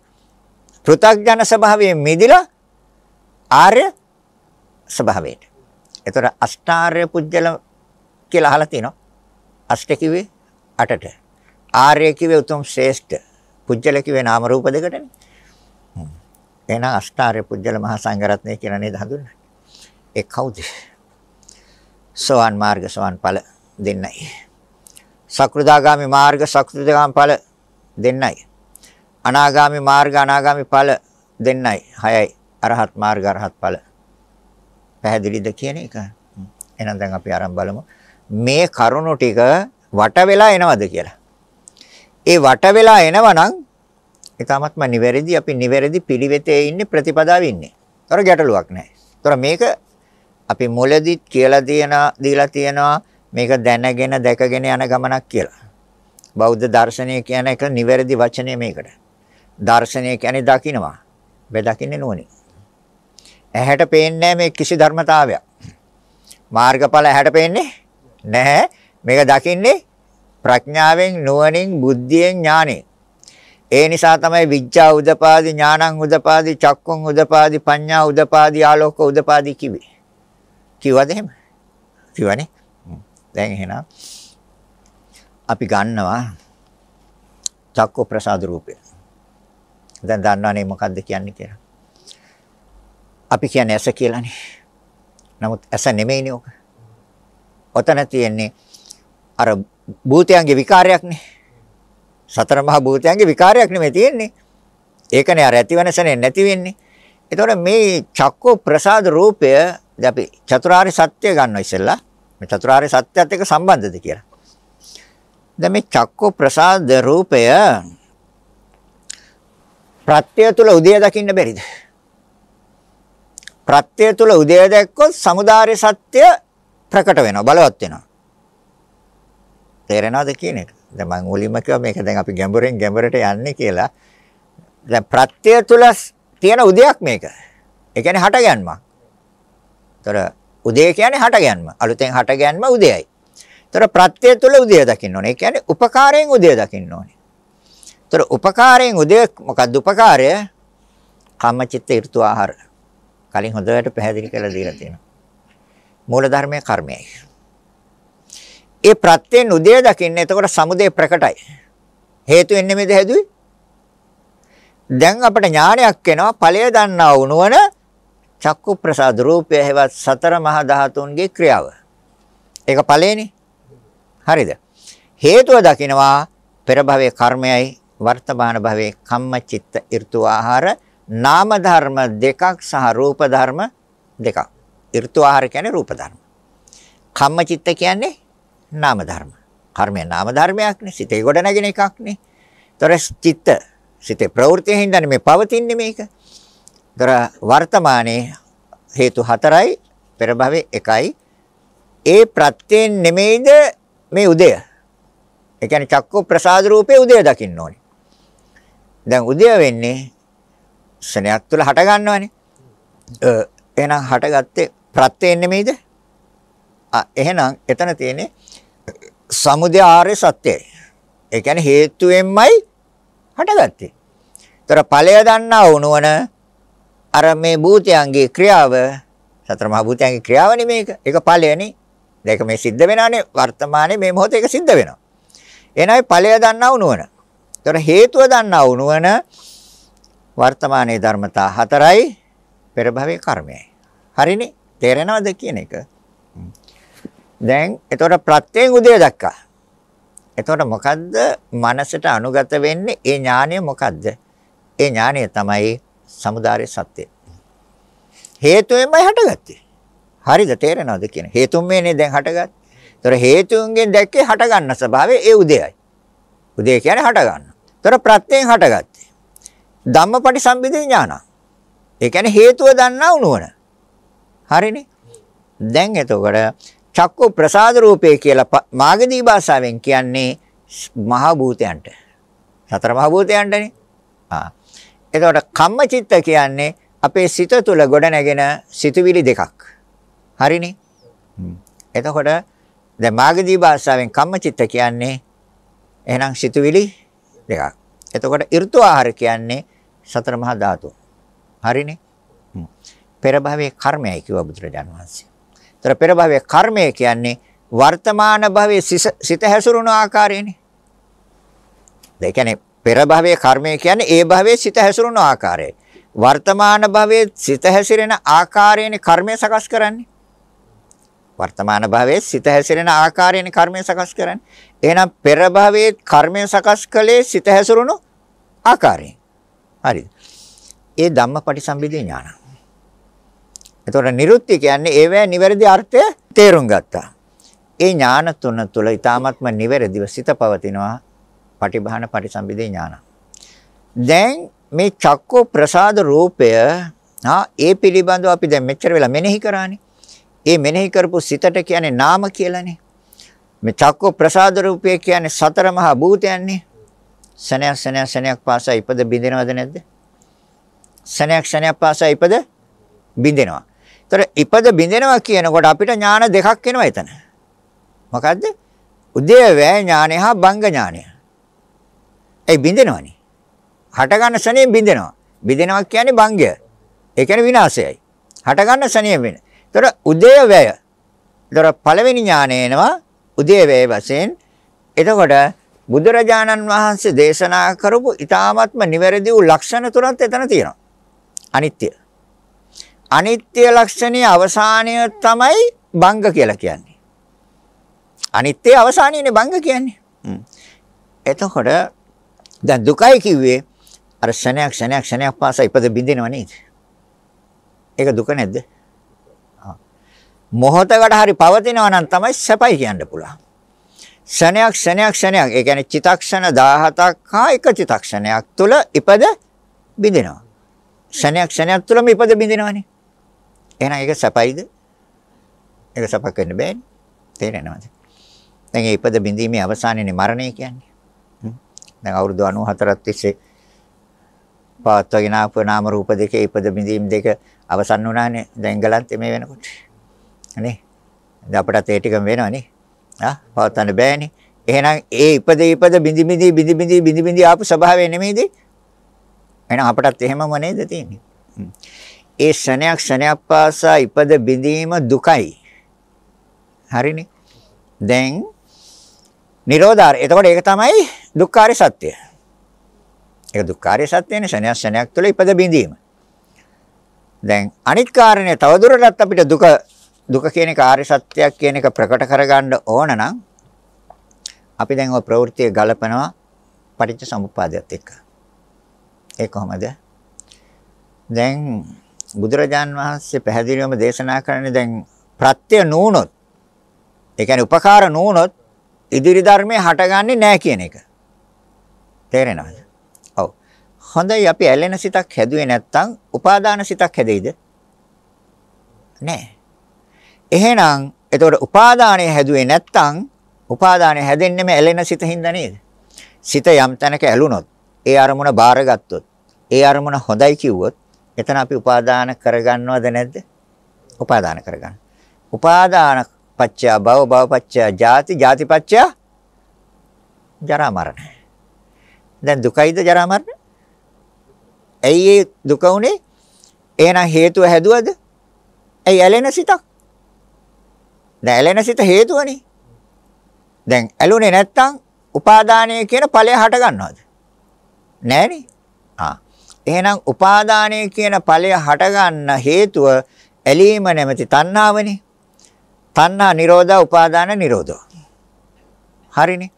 පෘථග්ජන ස්වභාවයෙන් මිදිලා ආර්ය ස්වභාවයට. එතකොට අෂ්ටාර්ය පුජ්‍යල කියලා අහලා තිනවා. අෂ්ට කිව්වේ අටට. ආර්ය කිව්වේ උතුම් ශ්‍රේෂ්ඨ. පුජ්‍යල කිව්වේ නාම රූප දෙකටනේ. එහෙනම් අෂ්ටාර්ය පුජ්‍යල මහා සංඝරත්නය කියලා නේද හඳුන්වන්නේ. ඒ කවුද? සෝවන් මාර්ග සෝවන් ඵල දෙන්නයි. සක්‍රුදාගාමි මාර්ග සක්‍රුදාගාමි ඵල දෙන්නයි. අනාගාමි මාර්ග අනාගාමි ඵල දෙන්නයි. හයයි. අරහත් මාර්ග අරහත් ඵල. පැහැදිලිද කියන එක? එහෙනම් දැන් අපි ආරම්භ බලමු. මේ කරුණු ටික වට වෙලා එනවද කියලා. ඒ වට වෙලා එනවනම් ඒකමත්ම නිවැරදි අපි නිවැරදි පිළිවෙතේ ඉන්නේ ප්‍රතිපදාවේ ඉන්නේ. ඒතර ගැටලුවක් නැහැ. ඒතර මේක අපි මුලදිත් කියලා දෙන දීලා තියෙනවා මේක දැනගෙන දැකගෙන යන ගමනක් කියලා. බෞද්ධ දර්ශනය කියන එක නිවැරදි වචනය මේකට. දර්ශනය කියන්නේ දකින්නවා. මේ දකින්නේ නෝනේ. ඇහැට පේන්නේ මේ කිසි ධර්මතාවයක්. මාර්ගඵල ඇහැට පේන්නේ නැහැ. මේක දකින්නේ ප්‍රඥාවෙන් නුවණින් බුද්ධියෙන් ඥාණයෙන්. ඒ නිසා තමයි විඥා උදපාදි ඥානං උදපාදි චක්කුං උදපාදි පඤ්ඤා උදපාදි ආලෝක උදපාදි කිව්වේ. කිව්වද එහෙම? කිව්වනේ. දැන් එහෙනම් අපි ගන්නවා චක්ක ප්‍රසාද රූපය. දැන් දන්නවනේ මොකද්ද කියන්නේ කියලා. අපි කියන්නේ ඇස කියලානේ. නමුත් ඇස නෙමෙයිනේ ඔක. ඔතන තියෙන්නේ අර භූතයන්ගේ විකාරයක්නේ. සතර මහා භූතයන්ගේ විකාරයක් නෙමෙයි තියෙන්නේ. ඒකනේ අර ඇතිවෙනසනේ නැති වෙන්නේ. එතකොට මේ චක්කෝ ප්‍රසාද රූපය දැන් අපි චතුරාර්ය සත්‍ය ගන්නවා ඉස්සෙල්ලා. මේ චතුරාර්ය සත්‍යත් එක්ක සම්බන්ධද කියලා. දැන් මේ චක්කෝ ප්‍රසාද රූපය ප්‍රත්‍ය තුල උදය දකින්න බැරිද? ප්‍රත්‍ය තුල උදය දැක්කොත් samudāre සත්‍ය ප්‍රකට වෙනවා බලවත් වෙනවා. තේරෙනවද කියන එක? දැන් මම මුලින්ම කිව්වා මේක දැන් අපි ගැඹුරෙන් ගැඹුරට යන්නේ කියලා. දැන් ප්‍රත්‍ය තුල තියෙන උදයක් මේක. ඒ කියන්නේ හටගන්මක්. ඒතර උදේ කියන්නේ හටගන්ම. අලුතෙන් හටගන්ම උදයයි. ඒතර ප්‍රත්‍ය තුල උදය දකින්න ඕනේ. ඒ කියන්නේ උපකාරයෙන් උදය දකින්න ඕනේ. ඒතර උපකාරයෙන් උදය මොකක්ද උපකාරය? කම්මචිත්ත ඍතු ආහාර. කලින් හොඳට පැහැදිලි කරලා දීලා තියෙනවා. මූලධර්මයේ කර්මයයි. ඒ ප්‍රත්‍යයෙන් උදය දකින්න එතකොට සමුදය ප්‍රකටයි. හේතු වෙන්නේ මේද හැදුවේ? දැන් අපට ඥානයක් එනවා ඵලය දන්නා වුණවන චක්කු ප්‍රසාද රූපය හේවත් සතර මහා ධාතුන්ගේ ක්‍රියාව. ඒක ඵලේනේ. හරිද? හේතුව දකිනවා පෙර භවයේ කර්මයයි වර්තමාන භවයේ කම්මචිත්ත ඍතු ආහාර නාම ධර්ම දෙකක් සහ රූප ධර්ම දෙකක්. ඍතු ආහාර කියන්නේ රූප ධර්ම. කම්මචිත්ත කියන්නේ නාම ධර්ම. කර්මය නාම ධර්මයක්නේ. සිතේ ගොඩ නැගෙන එකක්නේ. ඒතර චිත්ත සිතේ ප්‍රවෘත්තියෙන් හින්දානේ මේ පවතින්නේ මේක. ඒතර වර්තමානයේ හේතු හතරයි පෙර භවයේ එකයි. ඒ ප්‍රත්‍යයෙන් නෙමෙයිද මේ උදය. ඒ කියන්නේ චක්ක ප්‍රසාද රූපේ උදය දකින්න ඕනේ. දැන් උදය වෙන්නේ ස්නේහත් තුළ හට ගන්නවනේ. එහෙනම් හටගත්තේ ප්‍රත්‍යයෙන් නෙමෙයිද? ආ එහෙනම් එතන තියෙන්නේ සමුදය ආර්ය සත්‍යයි. ඒ කියන්නේ හේතුවෙන්මයි හටගත්තේ. ඒතර ඵලය දන්නා වුණවන අර මේ භූතයන්ගේ ක්‍රියාව සතර මහ භූතයන්ගේ ක්‍රියාව නෙමේක. ඒක ඵලයනේ. දැන් මේ සිද්ධ වෙනානේ වර්තමානයේ මේ මොහොතේ ඒක සිද්ධ වෙනවා. එහෙනම් ඵලය දන්නා වුණවන. ඒතර හේතුව දන්නා වුණවන වර්තමානයේ ධර්මතා හතරයි පෙර භවයේ කර්මයයි. හරිනේ? තේරෙනවද කියන එක? දැන් එතකොට ප්‍රත්‍යයෙන් උදේ දැක්කා. එතකොට මොකද්ද මනසට අනුගත වෙන්නේ ඒ ඥානය මොකද්ද? ඒ ඥානය තමයි samudāre satya. හේතුෙමයි හටගත්තේ. හරිද තේරෙනවද කියන හේතුන් මේනේ දැන් හටගත්තේ. ඒතර හේතුන්ගෙන් දැක්කේ හට ගන්න ස්වභාවය ඒ උදේයි. උදේ කියන්නේ හට ගන්න. ඒතර ප්‍රත්‍යයෙන් හටගත්තේ. ධම්මපටි සම්බිදේ ඥාන. ඒ කියන්නේ හේතුව දන්නා උනවන. හරිනේ. දැන් එතකොට චක්කු ප්‍රසාද රූපය කියලා මාගදී භාෂාවෙන් කියන්නේ මහ භූතයන්ට. සතර මහ භූතයන්ටනේ. ආ. එතකොට කම්මචිත්ත කියන්නේ අපේ සිත තුළ ගොඩනැගෙන සිතුවිලි දෙකක්. හරිනේ? එතකොට දැන් මාගදී භාෂාවෙන් කම්මචිත්ත කියන්නේ එහෙනම් සිතුවිලි දෙකක්. එතකොට ඍතු ආහාර කියන්නේ සතර මහා ධාතු. හරිනේ? පෙර භවයේ කර්මයයි කිව්වා බුදුරජාණන් වහන්සේ. ତර පෙර භවයේ කර්මය කියන්නේ වර්තමාන භවයේ සිත හැසිරුණු ආකාරයනේ. ඒ කියන්නේ පෙර භවයේ කර්මය කියන්නේ ඒ භවයේ සිත හැසිරුණු ආකාරය. වර්තමාන භවයේ සිත හැසිරෙන ආකාරයනේ කර්මය සකස් කරන්නේ. වර්තමාන භවයේ සිත හැසිරෙන ආකාරයනේ කර්මය සකස් කරන්නේ. එහෙනම් පෙර භවයේ කර්මය සකස් කළේ සිත හැසිරුණු ආකාරයෙන්. හරිද? ඒ ධම්මපටිසම්භිද ඥානං. එතකොට නිරුත්ති කියන්නේ ඒවැ නිවැරදි අර්ථය තේරුම් ගත්තා. ඒ ඥාන තුන තුල ඊ타ත්ම නිවැරදිව සිත පවතිනවා පටිභාන පරිසම්බිදේ ඥාන. දැන් මේ චක්කෝ ප්‍රසාද රූපය ආ ඒ පිළිබඳව අපි දැන් මෙච්චර වෙලා මෙනෙහි කරානේ. ඒ මෙනෙහි කරපු සිතට කියන්නේ නාම කියලානේ. මේ චක්කෝ ප්‍රසාද රූපය කියන්නේ සතර මහා භූතයන්නේ. සනයක් සනයක් සනයක් පාසා ඉපද බිඳිනවද නැද්ද? සනයක් සනයක් පාසා ඉපද බිඳිනවා. ඒතර ඉපද බිඳෙනවා කියනකොට අපිට ඥාන දෙකක් එනවා එතන. මොකද්ද? උදේවැය ඥානය හා බංග ඥානය. ඒ බිඳෙනවනේ. හට ගන්න ශනේ බිඳෙනවා. බිඳෙනවා කියන්නේ බංගය. ඒ කියන්නේ විනාශයයි. හට ගන්න ශනේ වෙන. ඒතර උදේවැය. ඒතර පළවෙනි ඥානය එනවා උදේවැය වශයෙන්. එතකොට බුදුරජාණන් වහන්සේ දේශනා කරපු ඊ타ත්ම නිවැරදි වූ ලක්ෂණ තුනත් එතන තියෙනවා. අනිත්‍ය අනිත්‍ය ලක්ෂණයේ අවසානය තමයි බංග කියලා කියන්නේ. අනිත්‍ය අවසානයනේ බංග කියන්නේ. එතකොට දැන් දුකයි කිව්වේ අර ක්ෂණයක් ක්ෂණයක් ක්ෂණයක් පාසා ඉපද බින්දිනව නේද? ඒක දුක නැද්ද? මොහොතකට හරි පවතිනවා නම් තමයි සැපයි කියන්න පුළුවන්. ක්ෂණයක් ක්ෂණයක් ක්ෂණයක් ඒ කියන්නේ චිතක්ෂණ 17ක් හා එක චිතක්ෂණයක් තුල ඉපද බින්දිනවා. ක්ෂණයක් ක්ෂණයක් තුලම ඉපද බින්දිනවනේ. එහෙනම් ඒක සැපයිද? ඒක සැපක් වෙන්න බෑනේ. තේරෙනවද? දැන් මේ ඉපද බිඳීමේ අවසානයේනේ මරණය කියන්නේ. දැන් අවුරුදු 94ක් තිස්සේ පාත්වගෙන ආපු නාම රූප දෙකේ ඉපද බිඳීම් දෙක අවසන් වුණානේ. දැන් එංගලන්තේ මේ වෙනකොට. නේ? දැන් අපටත් ඒ ටිකම වෙනවනේ. ආ පවත්වන්න බෑනේ. එහෙනම් ඒ ඉපද ඉපද බිඳි බිඳි බිඳි බිඳි බිඳි බිඳි ආපු ස්වභාවය නෙමෙයිද? එහෙනම් අපටත් එහෙමම නේද තියෙන්නේ. ඒ ෂණයක් ෂණයක් පාසා ඉපද බිඳීම දුකයි. හරිනේ. දැන් නිරෝධාර. එතකොට ඒක තමයි දුක්ඛාරය සත්‍යය. ඒක දුක්ඛාරය සත්‍යනේ ෂණයක් ෂණයක් තුළ ඉපද බිඳීම. දැන් අනිත් කාරණේ තවදුරටත් අපිට දුක දුක කියන කාර්ය සත්‍යයක් කියන එක ප්‍රකට කරගන්න ඕන නම් අපි දැන් ওই ප්‍රවෘත්තිය ගලපනවා පටිච්ච සමුප්පාදයට එක්ක. ඒ කොහොමද? දැන් බුදුරජාන් වහන්සේ පැහැදිලිවම දේශනා කරන්නේ දැන් ප්‍රත්‍ය නූනොත් ඒ කියන්නේ උපකාර නූනොත් ඉදිරි ධර්මයේ හටගන්නේ නැහැ කියන එක. තේරෙනවද? ඔව්. හොඳයි අපි ඇලෙන සිතක් හැදුවේ නැත්නම් උපාදාන සිතක් හැදෙයිද? නැහැ. එහෙනම් එතකොට උපාදානය හැදුවේ නැත්නම් උපාදානය හැදෙන්නේම ඇලෙන සිත හින්දා නේද? සිත යම් තැනක ඇලුනොත් ඒ අරමුණ බාරගත්තොත් ඒ අරමුණ හොඳයි කිව්වොත් එතන අපි උපාදාන කරගන්නවද නැද්ද? උපාදාන කරගන්න. උපාදාන පත්‍ය භව භව පත්‍ය ජාති ජාති පත්‍ය ජරා මරණ. දැන් දුකයිද ජරා මරණ? ඇයි ඒ දුක උනේ? එහෙනම් හේතුව හැදුවද? ඇයි ඇලෙන සිතක්? දැන් ඇලෙන සිත හේතුවනේ. දැන් ඇලුනේ නැත්තම් උපාදානය කියන ඵලය හට ගන්නවද? නෑනේ. ආ එහෙනම් උපාදානය කියන ඵලය හටගන්න හේතුව ඇලීම නැමැති තණ්හාවනේ. තණ්හා නිරෝධා උපාදාන නිරෝධෝ. හරිනේ.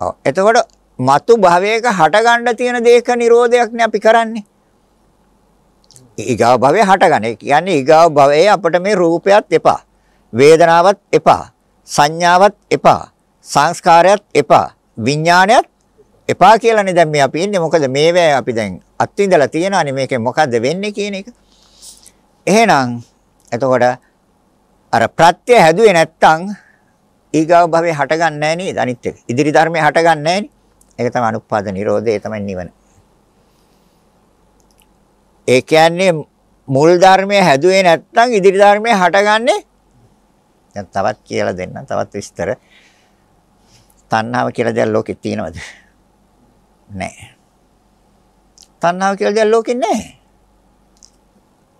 ඔව්. එතකොට මතු භවයක හටගන්න තියෙන දේක නිරෝධයක්නේ අපි කරන්නේ. ඊගාව භවය හටගන්නේ. කියන්නේ ඊගාව භවයේ අපිට මේ රූපයත් එපා. වේදනාවත් එපා. සංඥාවත් එපා. සංස්කාරයත් එපා. විඥානයත් එපා කියලානේ දැන් මේ අපි ඉන්නේ මොකද මේවැ අපි දැන් අත්විඳලා තියනවානේ මේකෙන් මොකද්ද වෙන්නේ කියන එක. එහෙනම් එතකොට අර ප්‍රත්‍ය හැදුවේ නැත්තම් ඊගාව භවේ හටගන්නේ නැහැ නේද අනිත් එක. ඉදිරි ධර්මයේ හටගන්නේ නැහැ නේ. ඒක තමයි අනුපාද නිරෝධය, ඒ තමයි නිවන. ඒ කියන්නේ මුල් ධර්මයේ හැදුවේ නැත්තම් ඉදිරි ධර්මයේ හටගන්නේ දැන් තවත් කියලා දෙන්න තවත් විස්තර තණ්හාව කියලා දෙයක් ලෝකෙ තියෙනවද? නැහැ. තණ්හාව කියලා දෙයක් ලෝකේ නැහැ.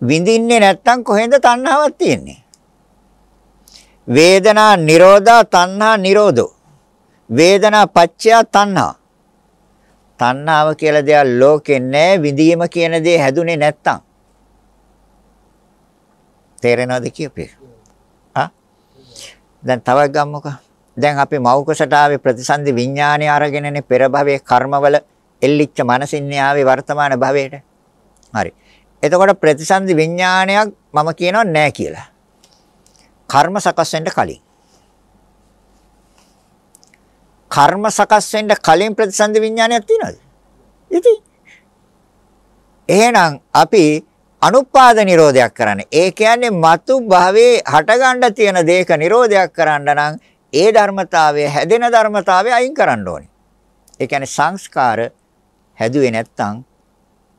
විඳින්නේ නැත්තම් කොහෙන්ද තණ්හාවක් තියෙන්නේ? වේදනා නිරෝධා තණ්හා නිරෝධෝ. වේදනා පච්චයා තණ්හා. තණ්හාව කියලා දෙයක් ලෝකේ නැහැ විඳීම කියන දේ හැදුනේ නැත්තම්. තේරෙනවද කියපේ? ආ? දැන් තවක් ගම්මුකෝ. දැන් අපි මෞකසටාවේ ප්‍රතිසන්දි විඥානය අරගෙනනේ පෙර භවයේ කර්මවල එල්ලිච්ච මනසින්නේ ආවේ වර්තමාන භවයට. හරි. එතකොට ප්‍රතිසන්දි විඥානයක් මම කියනවා නැහැ කියලා. කර්ම සකස් වෙන්න කලින්. කර්ම සකස් වෙන්න කලින් ප්‍රතිසන්දි විඥානයක් තියනවද? ඉති. එහෙනම් අපි අනුපාද නිරෝධයක් කරන්නේ. ඒ කියන්නේ මතු භවයේ හටගන්න තියෙන දේක නිරෝධයක් කරන්න නම් ඒ ධර්මතාවය හැදෙන ධර්මතාවය අයින් කරන්න ඕනේ. ඒ කියන්නේ සංස්කාර හැදුවේ නැත්තම්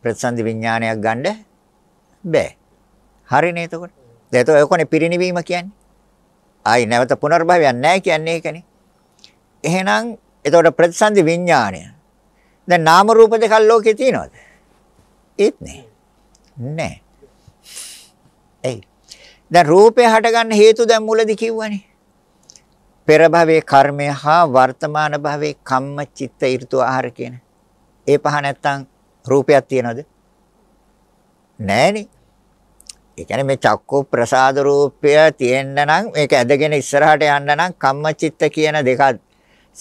ප්‍රතිසන්දි විඥානයක් ගන්න බෑ. හරිනේ එතකොට. දැන් එතකොට ඒකනේ පිරිණිවීම කියන්නේ. ආයි නැවත පුනර්භවයක් නැහැ කියන්නේ ඒකනේ. එහෙනම් එතකොට ප්‍රතිසන්දි විඥානය. දැන් නාම රූප දෙකක් ලෝකේ තියෙනවද? ඒත් නෑ. නෑ. ඒ දැන් රූපේ හටගන්න හේතු දැන් මුලදී කිව්වනේ. පෙර භවයේ කර්මය හා වර්තමාන භවයේ කම්ම චිත්ත ඍතු ආහාර කියන. ඒ පහ නැත්තම් රූපයක් තියනවද? නෑනේ. ඒ කියන්නේ මේ චක්කු ප්‍රසාද රූපය තියෙන්න නම් මේක ඇදගෙන ඉස්සරහට යන්න නම් කම්මචිත්ත කියන දෙක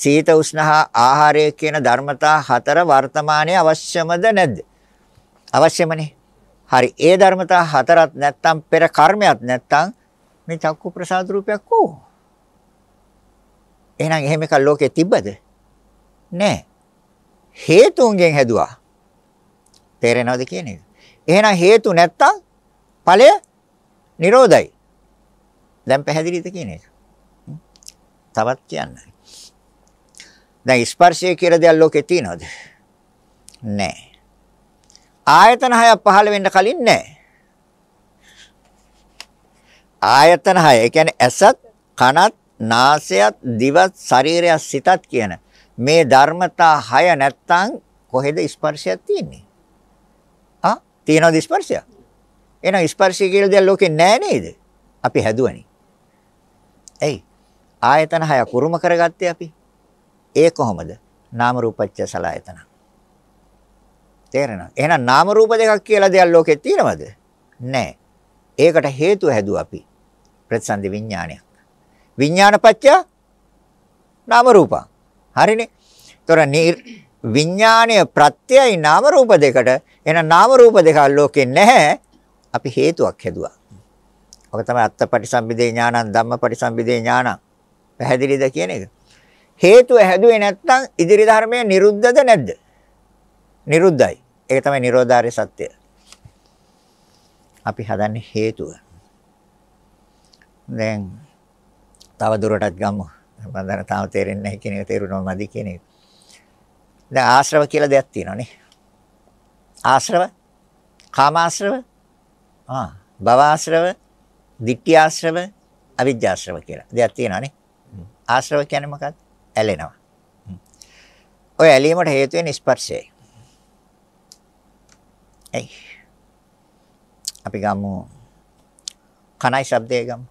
සීත උෂ්ණහා ආහාරය කියන ධර්මතා හතර වර්තමානයේ අවශ්‍යමද නැද්ද? අවශ්‍යමනේ. හරි. ඒ ධර්මතා හතරත් නැත්තම් පෙර කර්මයක් නැත්තම් මේ චක්කු ප්‍රසාද රූපයක් කොහොමද? එහෙනම් එහෙම එකක් ලෝකේ තිබ්බද? නැහැ. හේතුන්ගෙන් හැදුවා. තේරෙනවද කියන එක? එහෙනම් හේතු නැත්තම් ඵලය නිරෝධයි. දැන් පැහැදිලිද කියන එක? තවත් කියන්න. දැන් ස්පර්ශය කියලා දෙයක් ලෝකේ තියෙනවද? නැහැ. ආයතන හයක් පහළ වෙන්න කලින් නැහැ. ආයතන හය. ඒ කියන්නේ ඇසත්, කනත්, නාසයත් දිවත් ශරීරයත් සිතත් කියන මේ ධර්මතා හය නැත්තම් කොහෙද ස්පර්ශයක් තියෙන්නේ? ආ තියෙනවද ස්පර්ශය? එහෙනම් ස්පර්ශය කියලා දෙයක් ලෝකේ නැහැ නේද? අපි හැදුවනේ. එයි ආයතන හය කුරුම කරගත්තේ අපි. ඒ කොහොමද? නාම රූපච්ඡ සලආයතන. තේරෙනවද? එහෙනම් නාම රූප දෙකක් කියලා දෙයක් ලෝකේ තියෙනවද? නැහැ. ඒකට හේතුව හැදුවා අපි. ප්‍රතිසන්දි විඥානයක්. විඥානපච්චය නාම රූපං. හරිනේ. ඒතොර විඥානය ප්‍රත්‍යයයි නාම රූප දෙකට එහෙනම් නාම රූප දෙක ලෝකේ නැහැ. අපි හේතුවක් හැදුවා. ඔක තමයි අත්තපටිසම්භිදේ ඥානං ධම්මපටිසම්භිදේ ඥානං. පැහැදිලිද කියන එක? හේතුව හැදුවේ නැත්නම් ඉදිරි ධර්මය නිරුද්ධද නැද්ද? නිරුද්ධයි. ඒක තමයි Nirodharya සත්‍යය. අපි හදන්නේ හේතුව. දැන් තව දුරටත් ගමු. මම දැන් තාම තේරෙන්නේ නැහැ කියන එක තේරුණා මදි කියන එක. දැන් ආශ්‍රව කියලා දෙයක් තියෙනවා නේ. ආශ්‍රව, කාමාශ්‍රව, ආ, භවආශ්‍රව, ditthිආශ්‍රව, අවිජ්ජාශ්‍රව කියලා දෙයක් තියෙනවා නේ. ආශ්‍රව කියන්නේ මොකක්ද? ඇලෙනවා. ඔය ඇලීමට හේතු වෙන ස්පර්ශයයි. ඇයි? අපි ගමු කණයි ශබ්දය ගමු.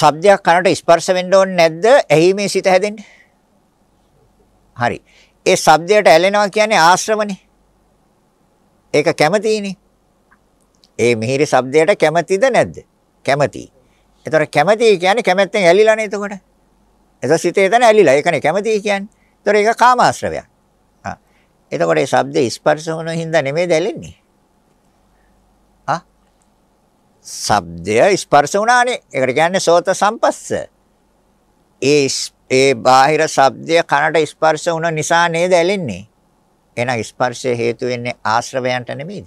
ශබ්දයක් කනට ස්පර්ශ වෙන්න ඕනේ නැද්ද? ඇහිමේ සිත හැදෙන්නේ. හරි. ඒ ශබ්දයට ඇලෙනවා කියන්නේ ආශ්‍රමනේ. ඒක කැමතිනේ. ඒ මිහිරි ශබ්දයට කැමතිද නැද්ද? කැමති. ඒතර කැමති කියන්නේ කැමැත්තෙන් ඇලිලානේ එතකොට. ඒතර සිතේ තන ඇලිලා. ඒකනේ කැමති කියන්නේ. ඒතර ඒක කාමාශ්‍රවයක්. ආ. එතකොට ඒ ශබ්ද ස්පර්ශ වුණු හින්දා නෙමෙයි ඇලෙන්නේ. ශබ්දය ස්පර්ශ වුණානේ. ඒකට කියන්නේ සෝත සම්පස්ස. ඒ ඒ බාහිර ශබ්දය කනට ස්පර්ශ වුණ නිසා නේද ඇලෙන්නේ. එහෙනම් ස්පර්ශය හේතු වෙන්නේ ආශ්‍රවයන්ට නෙමෙයිද?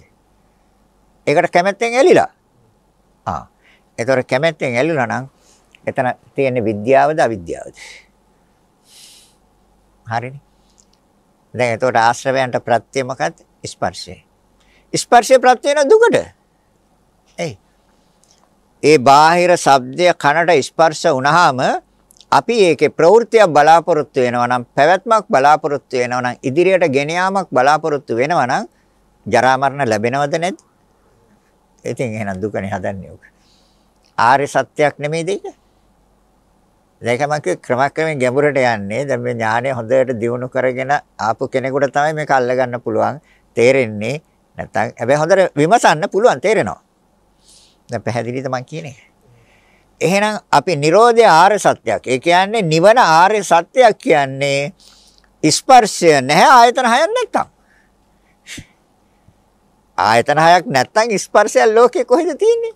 ඒකට කැමැත්තෙන් ඇලිලා. ආ. ඒතර කැමැත්තෙන් ඇලිලා නම් එතන තියෙන විද්‍යාවද අවිද්‍යාවද? හරිනේ. දැන් එතකොට ආශ්‍රවයන්ට ප්‍රත්‍ය මොකක්ද? ස්පර්ශය. ස්පර්ශය ප්‍රත්‍ය වෙන දුකට. එයි. ඒ බාහිර ශබ්දය කනට ස්පර්ශ වුණාම අපි ඒකේ ප්‍රවෘත්තියක් බලාපොරොත්තු වෙනවා නම් පැවැත්මක් බලාපොරොත්තු වෙනවා නම් ඉදිරියට ගෙන යාමක් බලාපොරොත්තු වෙනවා නම් ජරා මරණ ලැබෙනවද නැද්ද? ඉතින් එහෙනම් දුකනේ හදන්නේ ඔක. ආර්ය සත්‍යයක් නෙමෙයිද ඒක? දැකම ක්‍රමක්‍රමයෙන් ගැඹුරට යන්නේ. දැන් මේ ඥානය හොඳට දියුණු කරගෙන ආපු කෙනෙකුට තමයි මේක අල්ලගන්න පුළුවන් තේරෙන්නේ. නැත්තම් හැබැයි හොඳට විමසන්න පුළුවන් තේරෙනවා. දැන් පැහැදිලිද මම කියන්නේ? එහෙනම් අපි Nirodha ආර්ය සත්‍යයක්. ඒ කියන්නේ නිවන ආර්ය සත්‍යයක් කියන්නේ ස්පර්ශය නැහැ ආයතන හයක් නැත්තම්. ආයතන හයක් නැත්තම් ස්පර්ශය ලෝකේ කොහෙද තියෙන්නේ?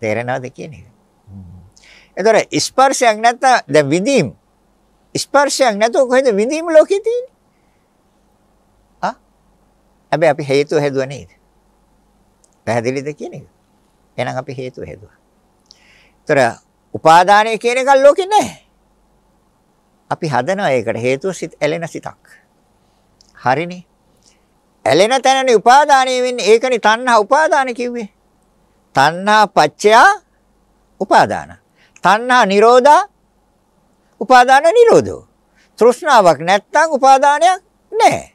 තේරෙනවද කියන්නේ? එතකොට ස්පර්ශයක් නැත්තම් දැන් විඳීම් ස්පර්ශයක් නැතුව කොහෙද විඳීම් ලෝකේ තියෙන්නේ? ආ? හැබැයි අපි හේතු හැදුවා නේද? පැහැදිලිද කියන එක? එහෙනම් අපි හේතු හේතුවා. ඒතර උපාදානය කියන එක ලෝකේ නැහැ. අපි හදනවා ඒකට හේතුව සිත් ඇලෙන සිතක්. හරිනේ. ඇලෙන තැනනේ උපාදානය වෙන්නේ. ඒකනේ තණ්හා උපාදාන කිව්වේ. තණ්හා පච්චයා උපාදාන. තණ්හා නිරෝධා උපාදාන නිරෝධෝ. තෘෂ්ණාවක් නැත්තම් උපාදානයක් නැහැ.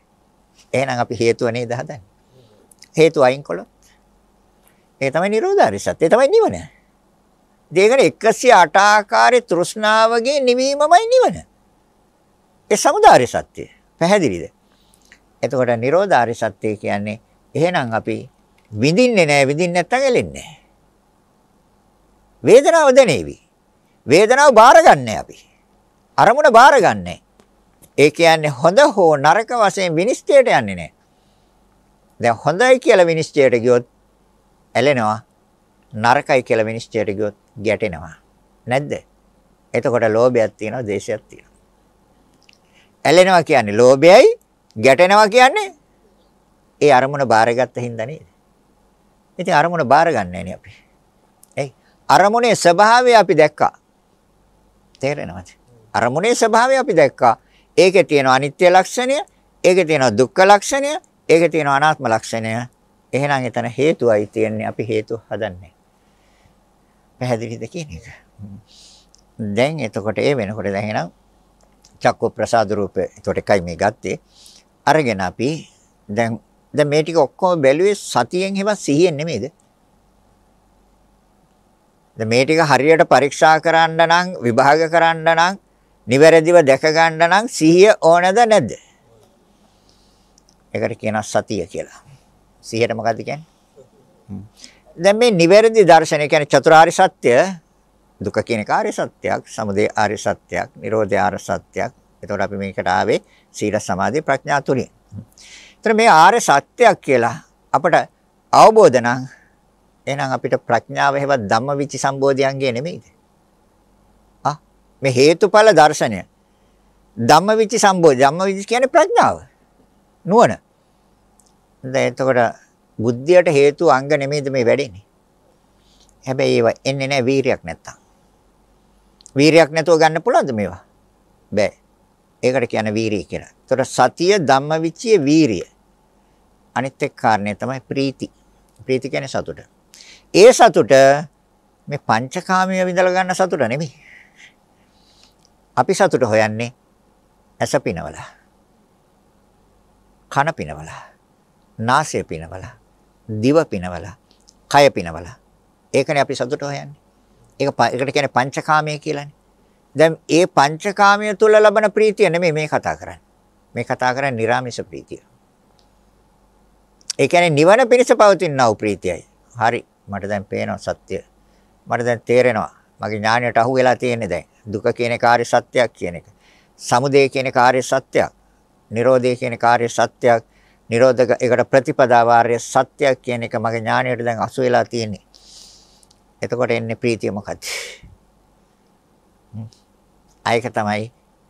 එහෙනම් අපි හේතුව නේද හදන්නේ. හේතු අයින් කළොත් ඒ තමයි නිරෝධාරි සත්‍ය. ඒ තමයි නිවන. ඒකනේ 108 ආකාරයේ තෘෂ්ණාවගේ නිවීමමයි නිවන. ඒ samudāri සත්‍ය. පැහැදිලිද? එතකොට නිරෝධාරි සත්‍ය කියන්නේ එහෙනම් අපි විඳින්නේ නැහැ විඳින්න නැත්තම් එලෙන්නේ වේදනාව දැනේවි. වේදනාව බාරගන්නේ අපි. අරමුණ බාරගන්නේ. ඒ කියන්නේ හොඳ හෝ නරක වශයෙන් විනිශ්චයට යන්නේ නැහැ. දැන් හොඳයි කියලා විනිශ්චයට ගියොත් ඇලෙනවා නරකයි කියලා විනිශ්චයට ගියොත් ගැටෙනවා නැද්ද එතකොට ලෝභයක් තියෙනවා දේශයක් තියෙනවා ඇලෙනවා කියන්නේ ලෝභයයි ගැටෙනවා කියන්නේ ඒ අරමුණ බාරගත්ත හින්දා නේද ඉතින් අරමුණ බාරගන්නේ නේ අපි එයි අරමුණේ ස්වභාවය අපි දැක්කා තේරෙනවද අරමුණේ ස්වභාවය අපි දැක්කා ඒකේ තියෙන අනිත්‍ය ලක්ෂණය ඒකේ තියෙන දුක්ඛ ලක්ෂණය ඒකේ තියෙන අනාත්ම ලක්ෂණය එහෙනම් එතන හේතුවයි තියෙන්නේ අපි හේතු හදන්නේ. පැහැදිලිද කියන එක? දැන් එතකොට ඒ වෙනකොට දැන් එහෙනම් චක්ක ප්‍රසාද රූපේ එතකොට එකයි මේ ගත්තේ. අරගෙන අපි දැන් දැන් මේ ටික ඔක්කොම බැලුවේ සතියෙන් හෙවත් සිහියෙන් නෙමෙයිද? දැන් මේ ටික හරියට පරීක්ෂා කරන්න නම් විභාග කරන්න නම් නිවැරදිව දැක ගන්න නම් සිහිය ඕනද නැද්ද? ඒකට කියනවා සතිය කියලා. සිහියට මොකද්ද කියන්නේ? දැන් මේ නිවැරදි දර්ශනය කියන්නේ චතුරාර්ය සත්‍ය දුක කියන කාර්ය සත්‍යයක්, සමුදය ආර්ය සත්‍යයක්, නිරෝධය ආර්ය සත්‍යයක්. එතකොට අපි මේකට ආවේ සීල සමාධි ප්‍රඥා තුලින්. ඒතර මේ ආර්ය සත්‍යයක් කියලා අපට අවබෝධ නම් එහෙනම් අපිට ප්‍රඥාව හේවත් ධම්මවිචි සම්බෝධියන්ගේ නෙමෙයිද? ආ මේ හේතුඵල දර්ශනය. ධම්මවිචි සම්බෝධි ධම්මවිචි කියන්නේ ප්‍රඥාව. නුවණ. දැන් එතකොට බුද්ධියට හේතු අංග නෙමෙයිද මේ වැඩෙන්නේ. හැබැයි ඒව එන්නේ නැහැ වීරියක් නැත්තම්. වීරියක් නැතුව ගන්න පුළුවන්ද මේවා? බෑ. ඒකට කියන වීරිය කියලා. එතකොට සතිය ධම්මවිචයේ වීරිය. අනිත් එක් කාරණේ තමයි ප්‍රීති. ප්‍රීති කියන්නේ සතුට. ඒ සතුට මේ පංචකාමයේ විඳලා ගන්න සතුට නෙමෙයි. අපි සතුට හොයන්නේ ඇස පිනවලා. කන පිනවලා. නාසය පිනවලා, දිව පිනවලා, කය පිනවලා. ඒකනේ අපි සතුට හොයන්නේ. ඒක ඒකට කියන්නේ පංචකාමය කියලානේ. දැන් ඒ පංචකාමය තුල ලබන ප්‍රීතිය නෙමෙයි මේ කතා කරන්නේ. මේ කතා කරන්නේ නිර්ාමිෂ ප්‍රීතිය. ඒ කියන්නේ නිවන පිණිස පවතිනා වූ ප්‍රීතියයි. හරි. මට දැන් පේනවා සත්‍ය. මට දැන් තේරෙනවා. මගේ ඥාණයට අහු වෙලා තියෙන්නේ දැන්. දුක කියන කාර්ය සත්‍යයක් කියන එක. සමුදය කියන කාර්ය සත්‍යයක්. නිරෝධය කියන කාර්ය සත්‍යයක්. නිරෝධක ඒකට ප්‍රතිපදාවාර්ය සත්‍යයක් කියන එක මගේ ඥාණයට දැන් අසු වෙලා තියෙන්නේ. එතකොට එන්නේ ප්‍රීතිය මොකද්ද? ආයක තමයි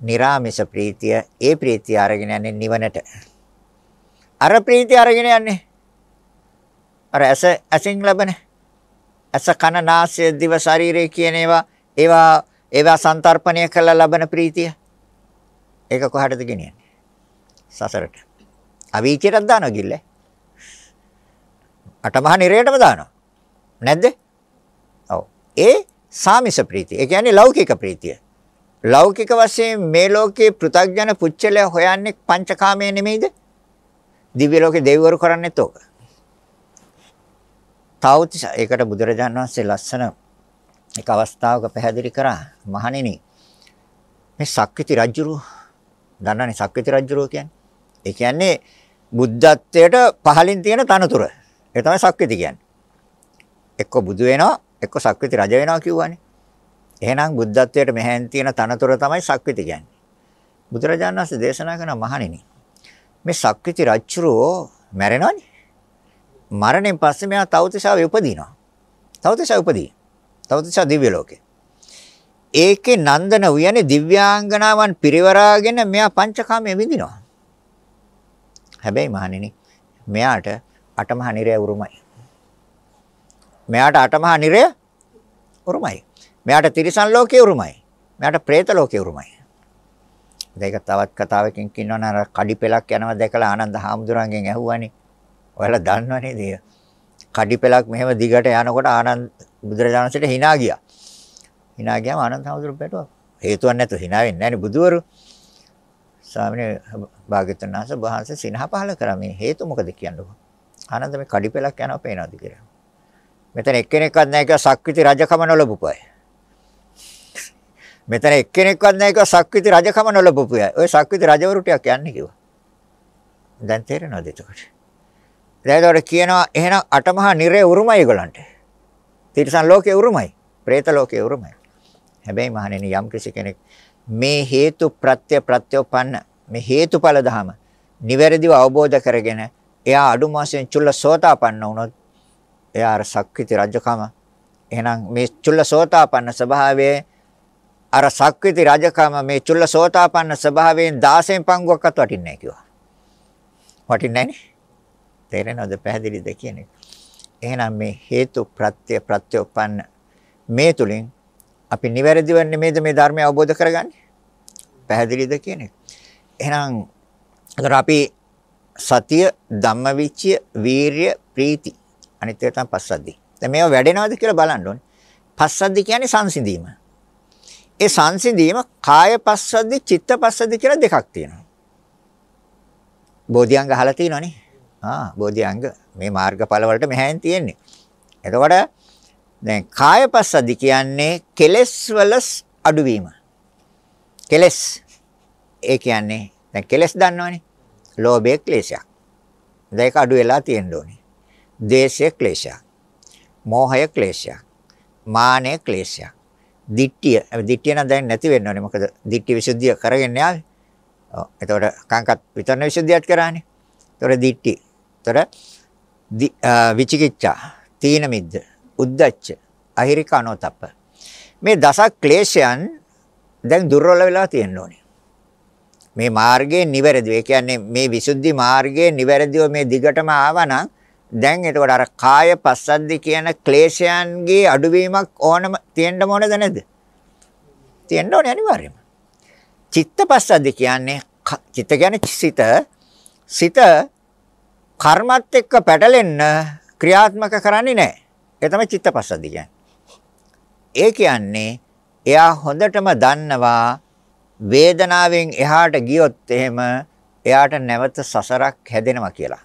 निराமிස ප්‍රීතිය. ඒ ප්‍රීතිය අරගෙන යන්නේ නිවනට. අර ප්‍රීතිය අරගෙන යන්නේ අර ඇස ඇසින් ලැබෙන ඇස කන නාසය දිව ශරීරය කියන ඒවා ඒවා ඒවා සංතරපණය කළ ලබන ප්‍රීතිය. ඒක කොහටද ගෙනියන්නේ? සසරට. අවීචයටත් දානවා කිල්ල. අටමහා නිරයටම දානවා. නැද්ද? ඔව්. ඒ සාමිස ප්‍රීතිය. ඒ කියන්නේ ලෞකික ප්‍රීතිය. ලෞකික වශයෙන් මේ ලෝකේ පෘථග්ජන පුච්චලය හොයන්නේ පංචකාමයේ නෙමෙයිද? දිව්‍ය ලෝකේ දෙවිවරු කරන්නේත් ඕක. තවුත් ඒකට බුදුරජාණන් වහන්සේ ලස්සන එක අවස්ථාවක පැහැදිලි කරා මහණෙනි මේ සක්විති රජුරු දන්නනේ සක්විති රජුරු කියන්නේ ඒ කියන්නේ බුද්ධත්වයට පහලින් තියෙන තනතුර. ඒ තමයි සක්විති කියන්නේ. එක්ක බුදු වෙනවා, එක්ක සක්විති රජ වෙනවා කියුවානේ. එහෙනම් බුද්ධත්වයට මෙහෙන් තියෙන තනතුර තමයි සක්විති කියන්නේ. බුදුරජාණන් වහන්සේ දේශනා කරන මහණෙනි. මේ සක්විති රජුරෝ මැරෙනවනේ. මරණයෙන් පස්සේ මෙයා තවතිසාවේ උපදිනවා. තවතිසා උපදී. තවතිසා දිව්‍ය ලෝකේ. ඒකේ නන්දන උයනේ දිව්‍යාංගනාවන් පිරිවරාගෙන මෙයා පංචකාමයේ විඳිනවා. හැබැයි මහණෙනි මෙයාට අටමහ නිරය උරුමයි. මෙයාට අටමහ නිරය උරුමයි. මෙයාට තිරිසන් ලෝකේ උරුමයි. මෙයාට പ്രേත ලෝකේ උරුමයි. මේක තවත් කතාවකින් කියනවනම් අර කඩිපෙලක් යනවා දැකලා ආනන්ද හාමුදුරන්ගෙන් ඇහුවානේ. ඔයාලා දන්නවනේ දේ. කඩිපෙලක් මෙහෙම දිගට යනකොට ආනන්ද බුදුරජාණන්සේට hina ගියා. hina ගියාම ආනන්ද හාමුදුරුවෝ බැටුවා. හේතුවක් නැතුව hina වෙන්නේ නැහනේ බුදුවරු. ස්වාමීන් භාග්‍යතුන් වහන්සේ වහන්සේ සිනහ පහල කරා මේ හේතු මොකද කියන්නේ? ආනන්ද මේ කඩිපෙලක් යනවා පේනවද කියලා. මෙතන එක්කෙනෙක්වත් නැහැ කියලා සක්විති රජකම නොලබපුවයි. මෙතන එක්කෙනෙක්වත් නැහැ කියලා සක්විති රජකම නොලබපුවයි. ওই සක්විති රජවරු ටිකක් යන්නේ කිව්වා. දැන් තේරෙනවද එතකොට? දැන් ඒකට කියනවා එහෙනම් අටමහා නිරේ උරුමයි ඒගොල්ලන්ට. තිරිසන් ලෝකේ උරුමයි. പ്രേත ලෝකේ උරුමයි. හැබැයි මහණෙනි යම් කෙනෙක් මේ හේතු ප්‍රත්‍ය ප්‍රත්‍යෝපන්න මේ හේතුඵල ධම නිවැරදිව අවබෝධ කරගෙන එයා අඩුම වශයෙන් චුල්ලසෝතාපන්න වුණොත් එයා අර සක්විති රජකම එහෙනම් මේ චුල්ලසෝතාපන්න ස්වභාවයේ අර සක්විති රජකම මේ චුල්ලසෝතාපන්න ස්වභාවයෙන් 16 පංගුවක්වත් වටින්නේ නැහැ කිව්වා. වටින්නේ නැහැ නේ. තේරෙනවද පැහැදිලිද කියන එක? එහෙනම් මේ හේතු ප්‍රත්‍ය ප්‍රත්‍යෝපන්න මේ තුලින් අපි නිවැරදිව නෙමෙයිද මේ ධර්මය අවබෝධ කරගන්නේ? පැහැදිලිද කියන එක. එහෙනම් ඒතර අපි සතිය, ධම්මවිචය, වීරය, ප්‍රීති අනිත් ඒවා තමයි පස්සද්ධි. දැන් මේවා වැඩෙනවද කියලා බලන්න ඕනේ. පස්සද්ධි කියන්නේ සංසිඳීම. ඒ සංසිඳීම කාය පස්සද්ධි, චිත්ත පස්සද්ධි කියලා දෙකක් තියෙනවා. බෝධිඅංග අහලා තියෙනවනේ. ආ බෝධිඅංග මේ මාර්ගඵල වලට මෙහෙන් තියෙන්නේ. එතකොට දැන් කායපස්සද්ධි කියන්නේ කෙලස් වල අඩුවීම. කෙලස් ඒ කියන්නේ දැන් කෙලස් දන්නවනේ. ලෝභය ක්ලේශයක්. දැන් ඒක අඩු වෙලා තියෙන්න ඕනේ. දේශය ක්ලේශයක්. මෝහය ක්ලේශයක්. මානය ක්ලේශයක්. දිට්ඨිය. දිට්ඨිය නම් දැන් නැති වෙන්න ඕනේ. මොකද දිට්ඨි විසුද්ධිය කරගෙන ආවේ. ඔව්. එතකොට කාංකත් විතරන විසුද්ධියත් කරානේ. එතකොට දිට්ඨි. එතකොට විචිකිච්ඡා, තීන මිද්ද, උද්දච්ච, අහිරික අනෝතප්ප. මේ දස ක්ලේශයන් දැන් දුර්වල වෙලා තියෙන්න ඕනේ. මේ මාර්ගයේ නිවැරදිව. ඒ කියන්නේ මේ විසුද්ධි මාර්ගයේ නිවැරදිව මේ දිගටම ආවනම් දැන් එතකොට අර කාය පස්සද්දි කියන ක්ලේශයන්ගේ අඩුවීමක් ඕනම තියෙන්න ඕනද නැද්ද? තියෙන්න ඕනේ අනිවාර්යයෙන්ම. චිත්ත පස්සද්දි කියන්නේ චිත්ත කියන්නේ සිත. සිත කර්මත් එක්ක පැටලෙන්න ක්‍රියාත්මක කරන්නේ නැහැ. ඒ තමයි චිත්තපස්සද්ධිය කියන්නේ. ඒ කියන්නේ එයා හොඳටම දන්නවා වේදනාවෙන් එහාට ගියොත් එහෙම එයාට නැවත සසරක් හැදෙනවා කියලා.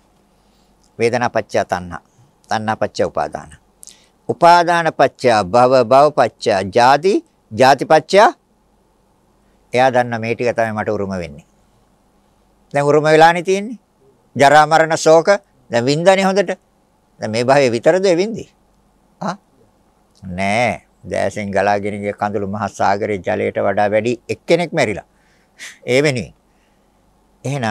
වේදනා පත්‍ය තණ්හා. තණ්හා පත්‍ය උපාදාන. උපාදාන පත්‍ය භව භව පත්‍ය ජාති ජාති පත්‍ය එයා දන්න මේ ටික තමයි මට උරුම වෙන්නේ. දැන් උරුම වෙලානේ තියෙන්නේ. ජරා මරණ ශෝක දැන් වින්දානේ හොඳට. දැන් මේ භවයේ විතරද වින්දේ? ආ නෑ දැසෙන් ගලාගෙන ගිය කඳුළු මහ සාගරයේ ජලයට වඩා වැඩි එක්කෙනෙක් මැරිලා. ඒ වෙනුවෙන්. එහෙනම්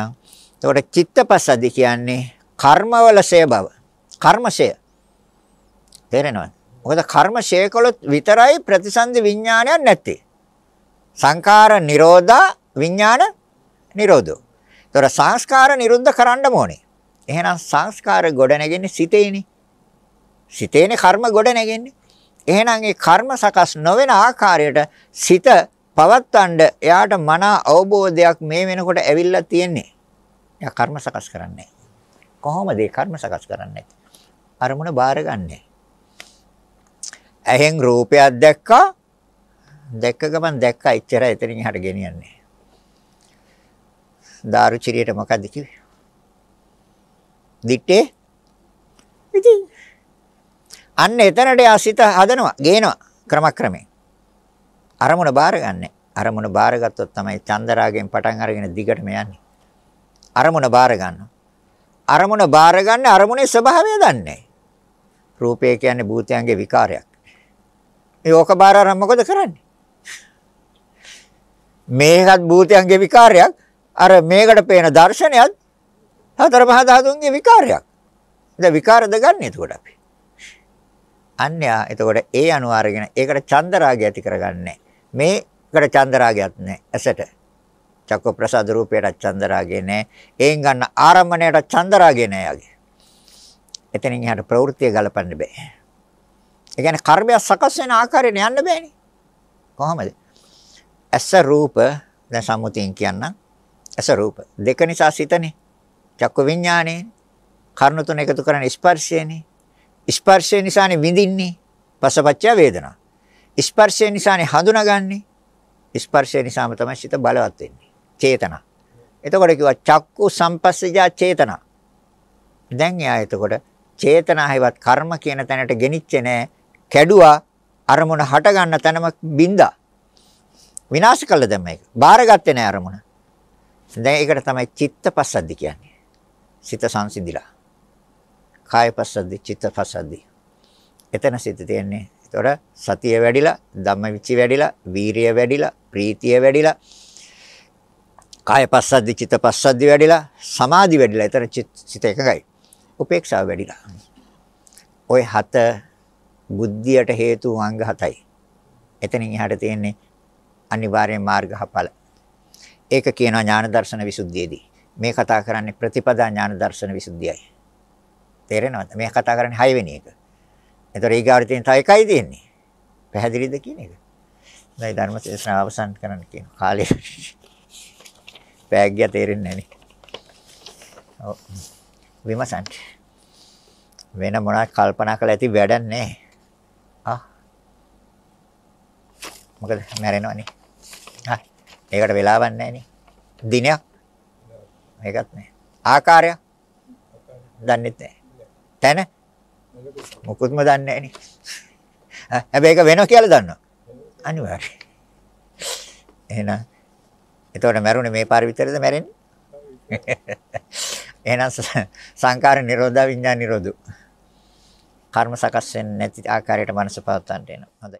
එතකොට චිත්තපසද්දි කියන්නේ කර්මවලසය බව. කර්මශය. තේරෙනවද? මොකද කර්මශය කළොත් විතරයි ප්‍රතිසන්දි විඥානයක් නැත්තේ. සංඛාර නිරෝධා විඥාන නිරෝධෝ. ඒතොර සංස්කාර නිරුද්ධ කරන්න ඕනේ. එහෙනම් සංස්කාර ගොඩනැගෙන්නේ සිතේනේ. සිතේනේ කර්ම ගොඩ නැගෙන්නේ. එහෙනම් ඒ කර්ම සකස් නොවන ආකාරයට සිත පවත්වන්න එයාට මන අවබෝධයක් මේ වෙනකොට ඇවිල්ලා තියෙන්නේ. එයා කර්ම සකස් කරන්නේ කොහොමද ඒ කර්ම සකස් කරන්නේ? අරමුණ බාරගන්නේ. ඇහෙන් රූපයක් දැක්කා. දැක්ක ගමන් දැක්කා ඉච්චර එතනින් එහාට ගෙනියන්නේ. දාරුචිරියට මොකද්ද කිව්වේ? දිත්තේ? ඉතින් අන්න එතනට යසිත හදනවා, ගේනවා ක්‍රමක්‍රමයෙන්. අරමුණ බාරගන්නේ. අරමුණ බාරගත්තොත් තමයි චන්දරාගෙන් පටන් අරගෙන දිගටම යන්නේ. අරමුණ බාර ගන්නවා. අරමුණ බාර ගන්න අරමුණේ ස්වභාවය දන්නේ. රූපය කියන්නේ භූතයන්ගේ විකාරයක්. මේ ඕක බාර අරන් මොකද කරන්නේ? මේකත් භූතයන්ගේ විකාරයක්. අර මේකට පේන දර්ශනයත් හතර පහ ධාතුන්ගේ විකාරයක්. දැන් විකාරද ගන්න එතකොට අපි? අන්‍යා එතකොට ඒ අනුව අරගෙන ඒකට චන්දරාගය ඇති කරගන්නේ. මේකට චන්දරාගයක් නැහැ ඇසට. චක්ක ප්‍රසාද රූපයට චන්දරාගය නැහැ. ඒෙන් ගන්න ආරම්මණයට චන්දරාගය නැහැ යගේ. එතනින් එහාට ප්‍රවෘත්තිය ගලපන්න බෑ. ඒ කියන්නේ කර්මයක් සකස් වෙන ආකාරයෙන් යන්න බෑනේ. කොහොමද? ඇස රූප දැන් සම්මුතියෙන් කියන්නම්. ඇස රූප දෙක නිසා සිතනේ. චක්ක විඥානේ කර්ණ තුන එකතු කරන ස්පර්ශයනේ. ස්පර්ශය නිසානේ විඳින්නේ. පසපච්චය වේදනා. ස්පර්ශය නිසානේ හඳුනාගන්නේ. ස්පර්ශය නිසාම තමයි සිත බලවත් වෙන්නේ. චේතනා. එතකොට කිව්වා චක්කු සම්පස්සජා චේතනා. දැන් එයා එතකොට චේතනාහිවත් කර්ම කියන තැනට ගෙනිච්චේ නෑ. කැඩුවා අරමුණ හට ගන්න තැනම බින්දා. විනාශ කළ දැම්ම ඒක. බාරගත්තේ නෑ අරමුණ. දැන් ඒකට තමයි චිත්තපස්සද්ධි කියන්නේ. සිත සංසිඳිලා. කාය පස්සද්ධි, චිත්ත පස්සද්ධි. එතන සිත තියෙන්නේ. ඒතකොට සතිය වැඩිලා, ධම්මවිචි වැඩිලා, වීරිය වැඩිලා, ප්‍රීතිය වැඩිලා, කාය පස්සද්ධි, චිත්ත පස්සද්ධි වැඩිලා, සමාධි වැඩිලා. එතන සිත එකගයි. උපේක්ෂාව වැඩිලා. ওই හත බුද්ධියට හේතු අංග හතයි. එතනින් එහාට තියෙන්නේ අනිවාර්යෙන් මාර්ග හපල. ඒක කියනවා ඥාන දර්ශන විසුද්ධියේදී. මේ කතා කරන්නේ ප්‍රතිපදා ඥාන දර්ශන විසුද්ධියයි. තේරෙනවද? මේ කතා කරන්නේ 6 වෙනි එක. එතකොට ඊගාවට තියෙන තව එකයි තියෙන්නේ. පැහැදිලිද කියන එක? දැන් ධර්ම දේශනාව අවසන් කරන්න කියන කාලේ බෑග්ගය තේරෙන්නේ නැනේ. ඔව්. විමසන්න. වෙන මොනවද කල්පනා කරලා ඇති වැඩක් නැහැ. ආ. මොකද මැරෙනවනේ. ආ. ඒකට වෙලාවක් නැහැනේ. දිනයක්. ඒකත් නැහැ. ආකාරයක්. දන්නෙත් නැහැ. තැන මොකුත්ම දන්නේ නැහනේ. හැබැයි ඒක වෙනවා කියලා දන්නවා. අනිවාර්යයෙන්. එහෙනම් එතකොට මැරුණේ මේ පාර විතරද මැරෙන්නේ? එහෙනම් සංකාර නිරෝධා විඥාන නිරෝධු. කර්ම සකස් වෙන්නේ නැති ආකාරයට මනස පවත්තන්ට එනවා. හොඳයි.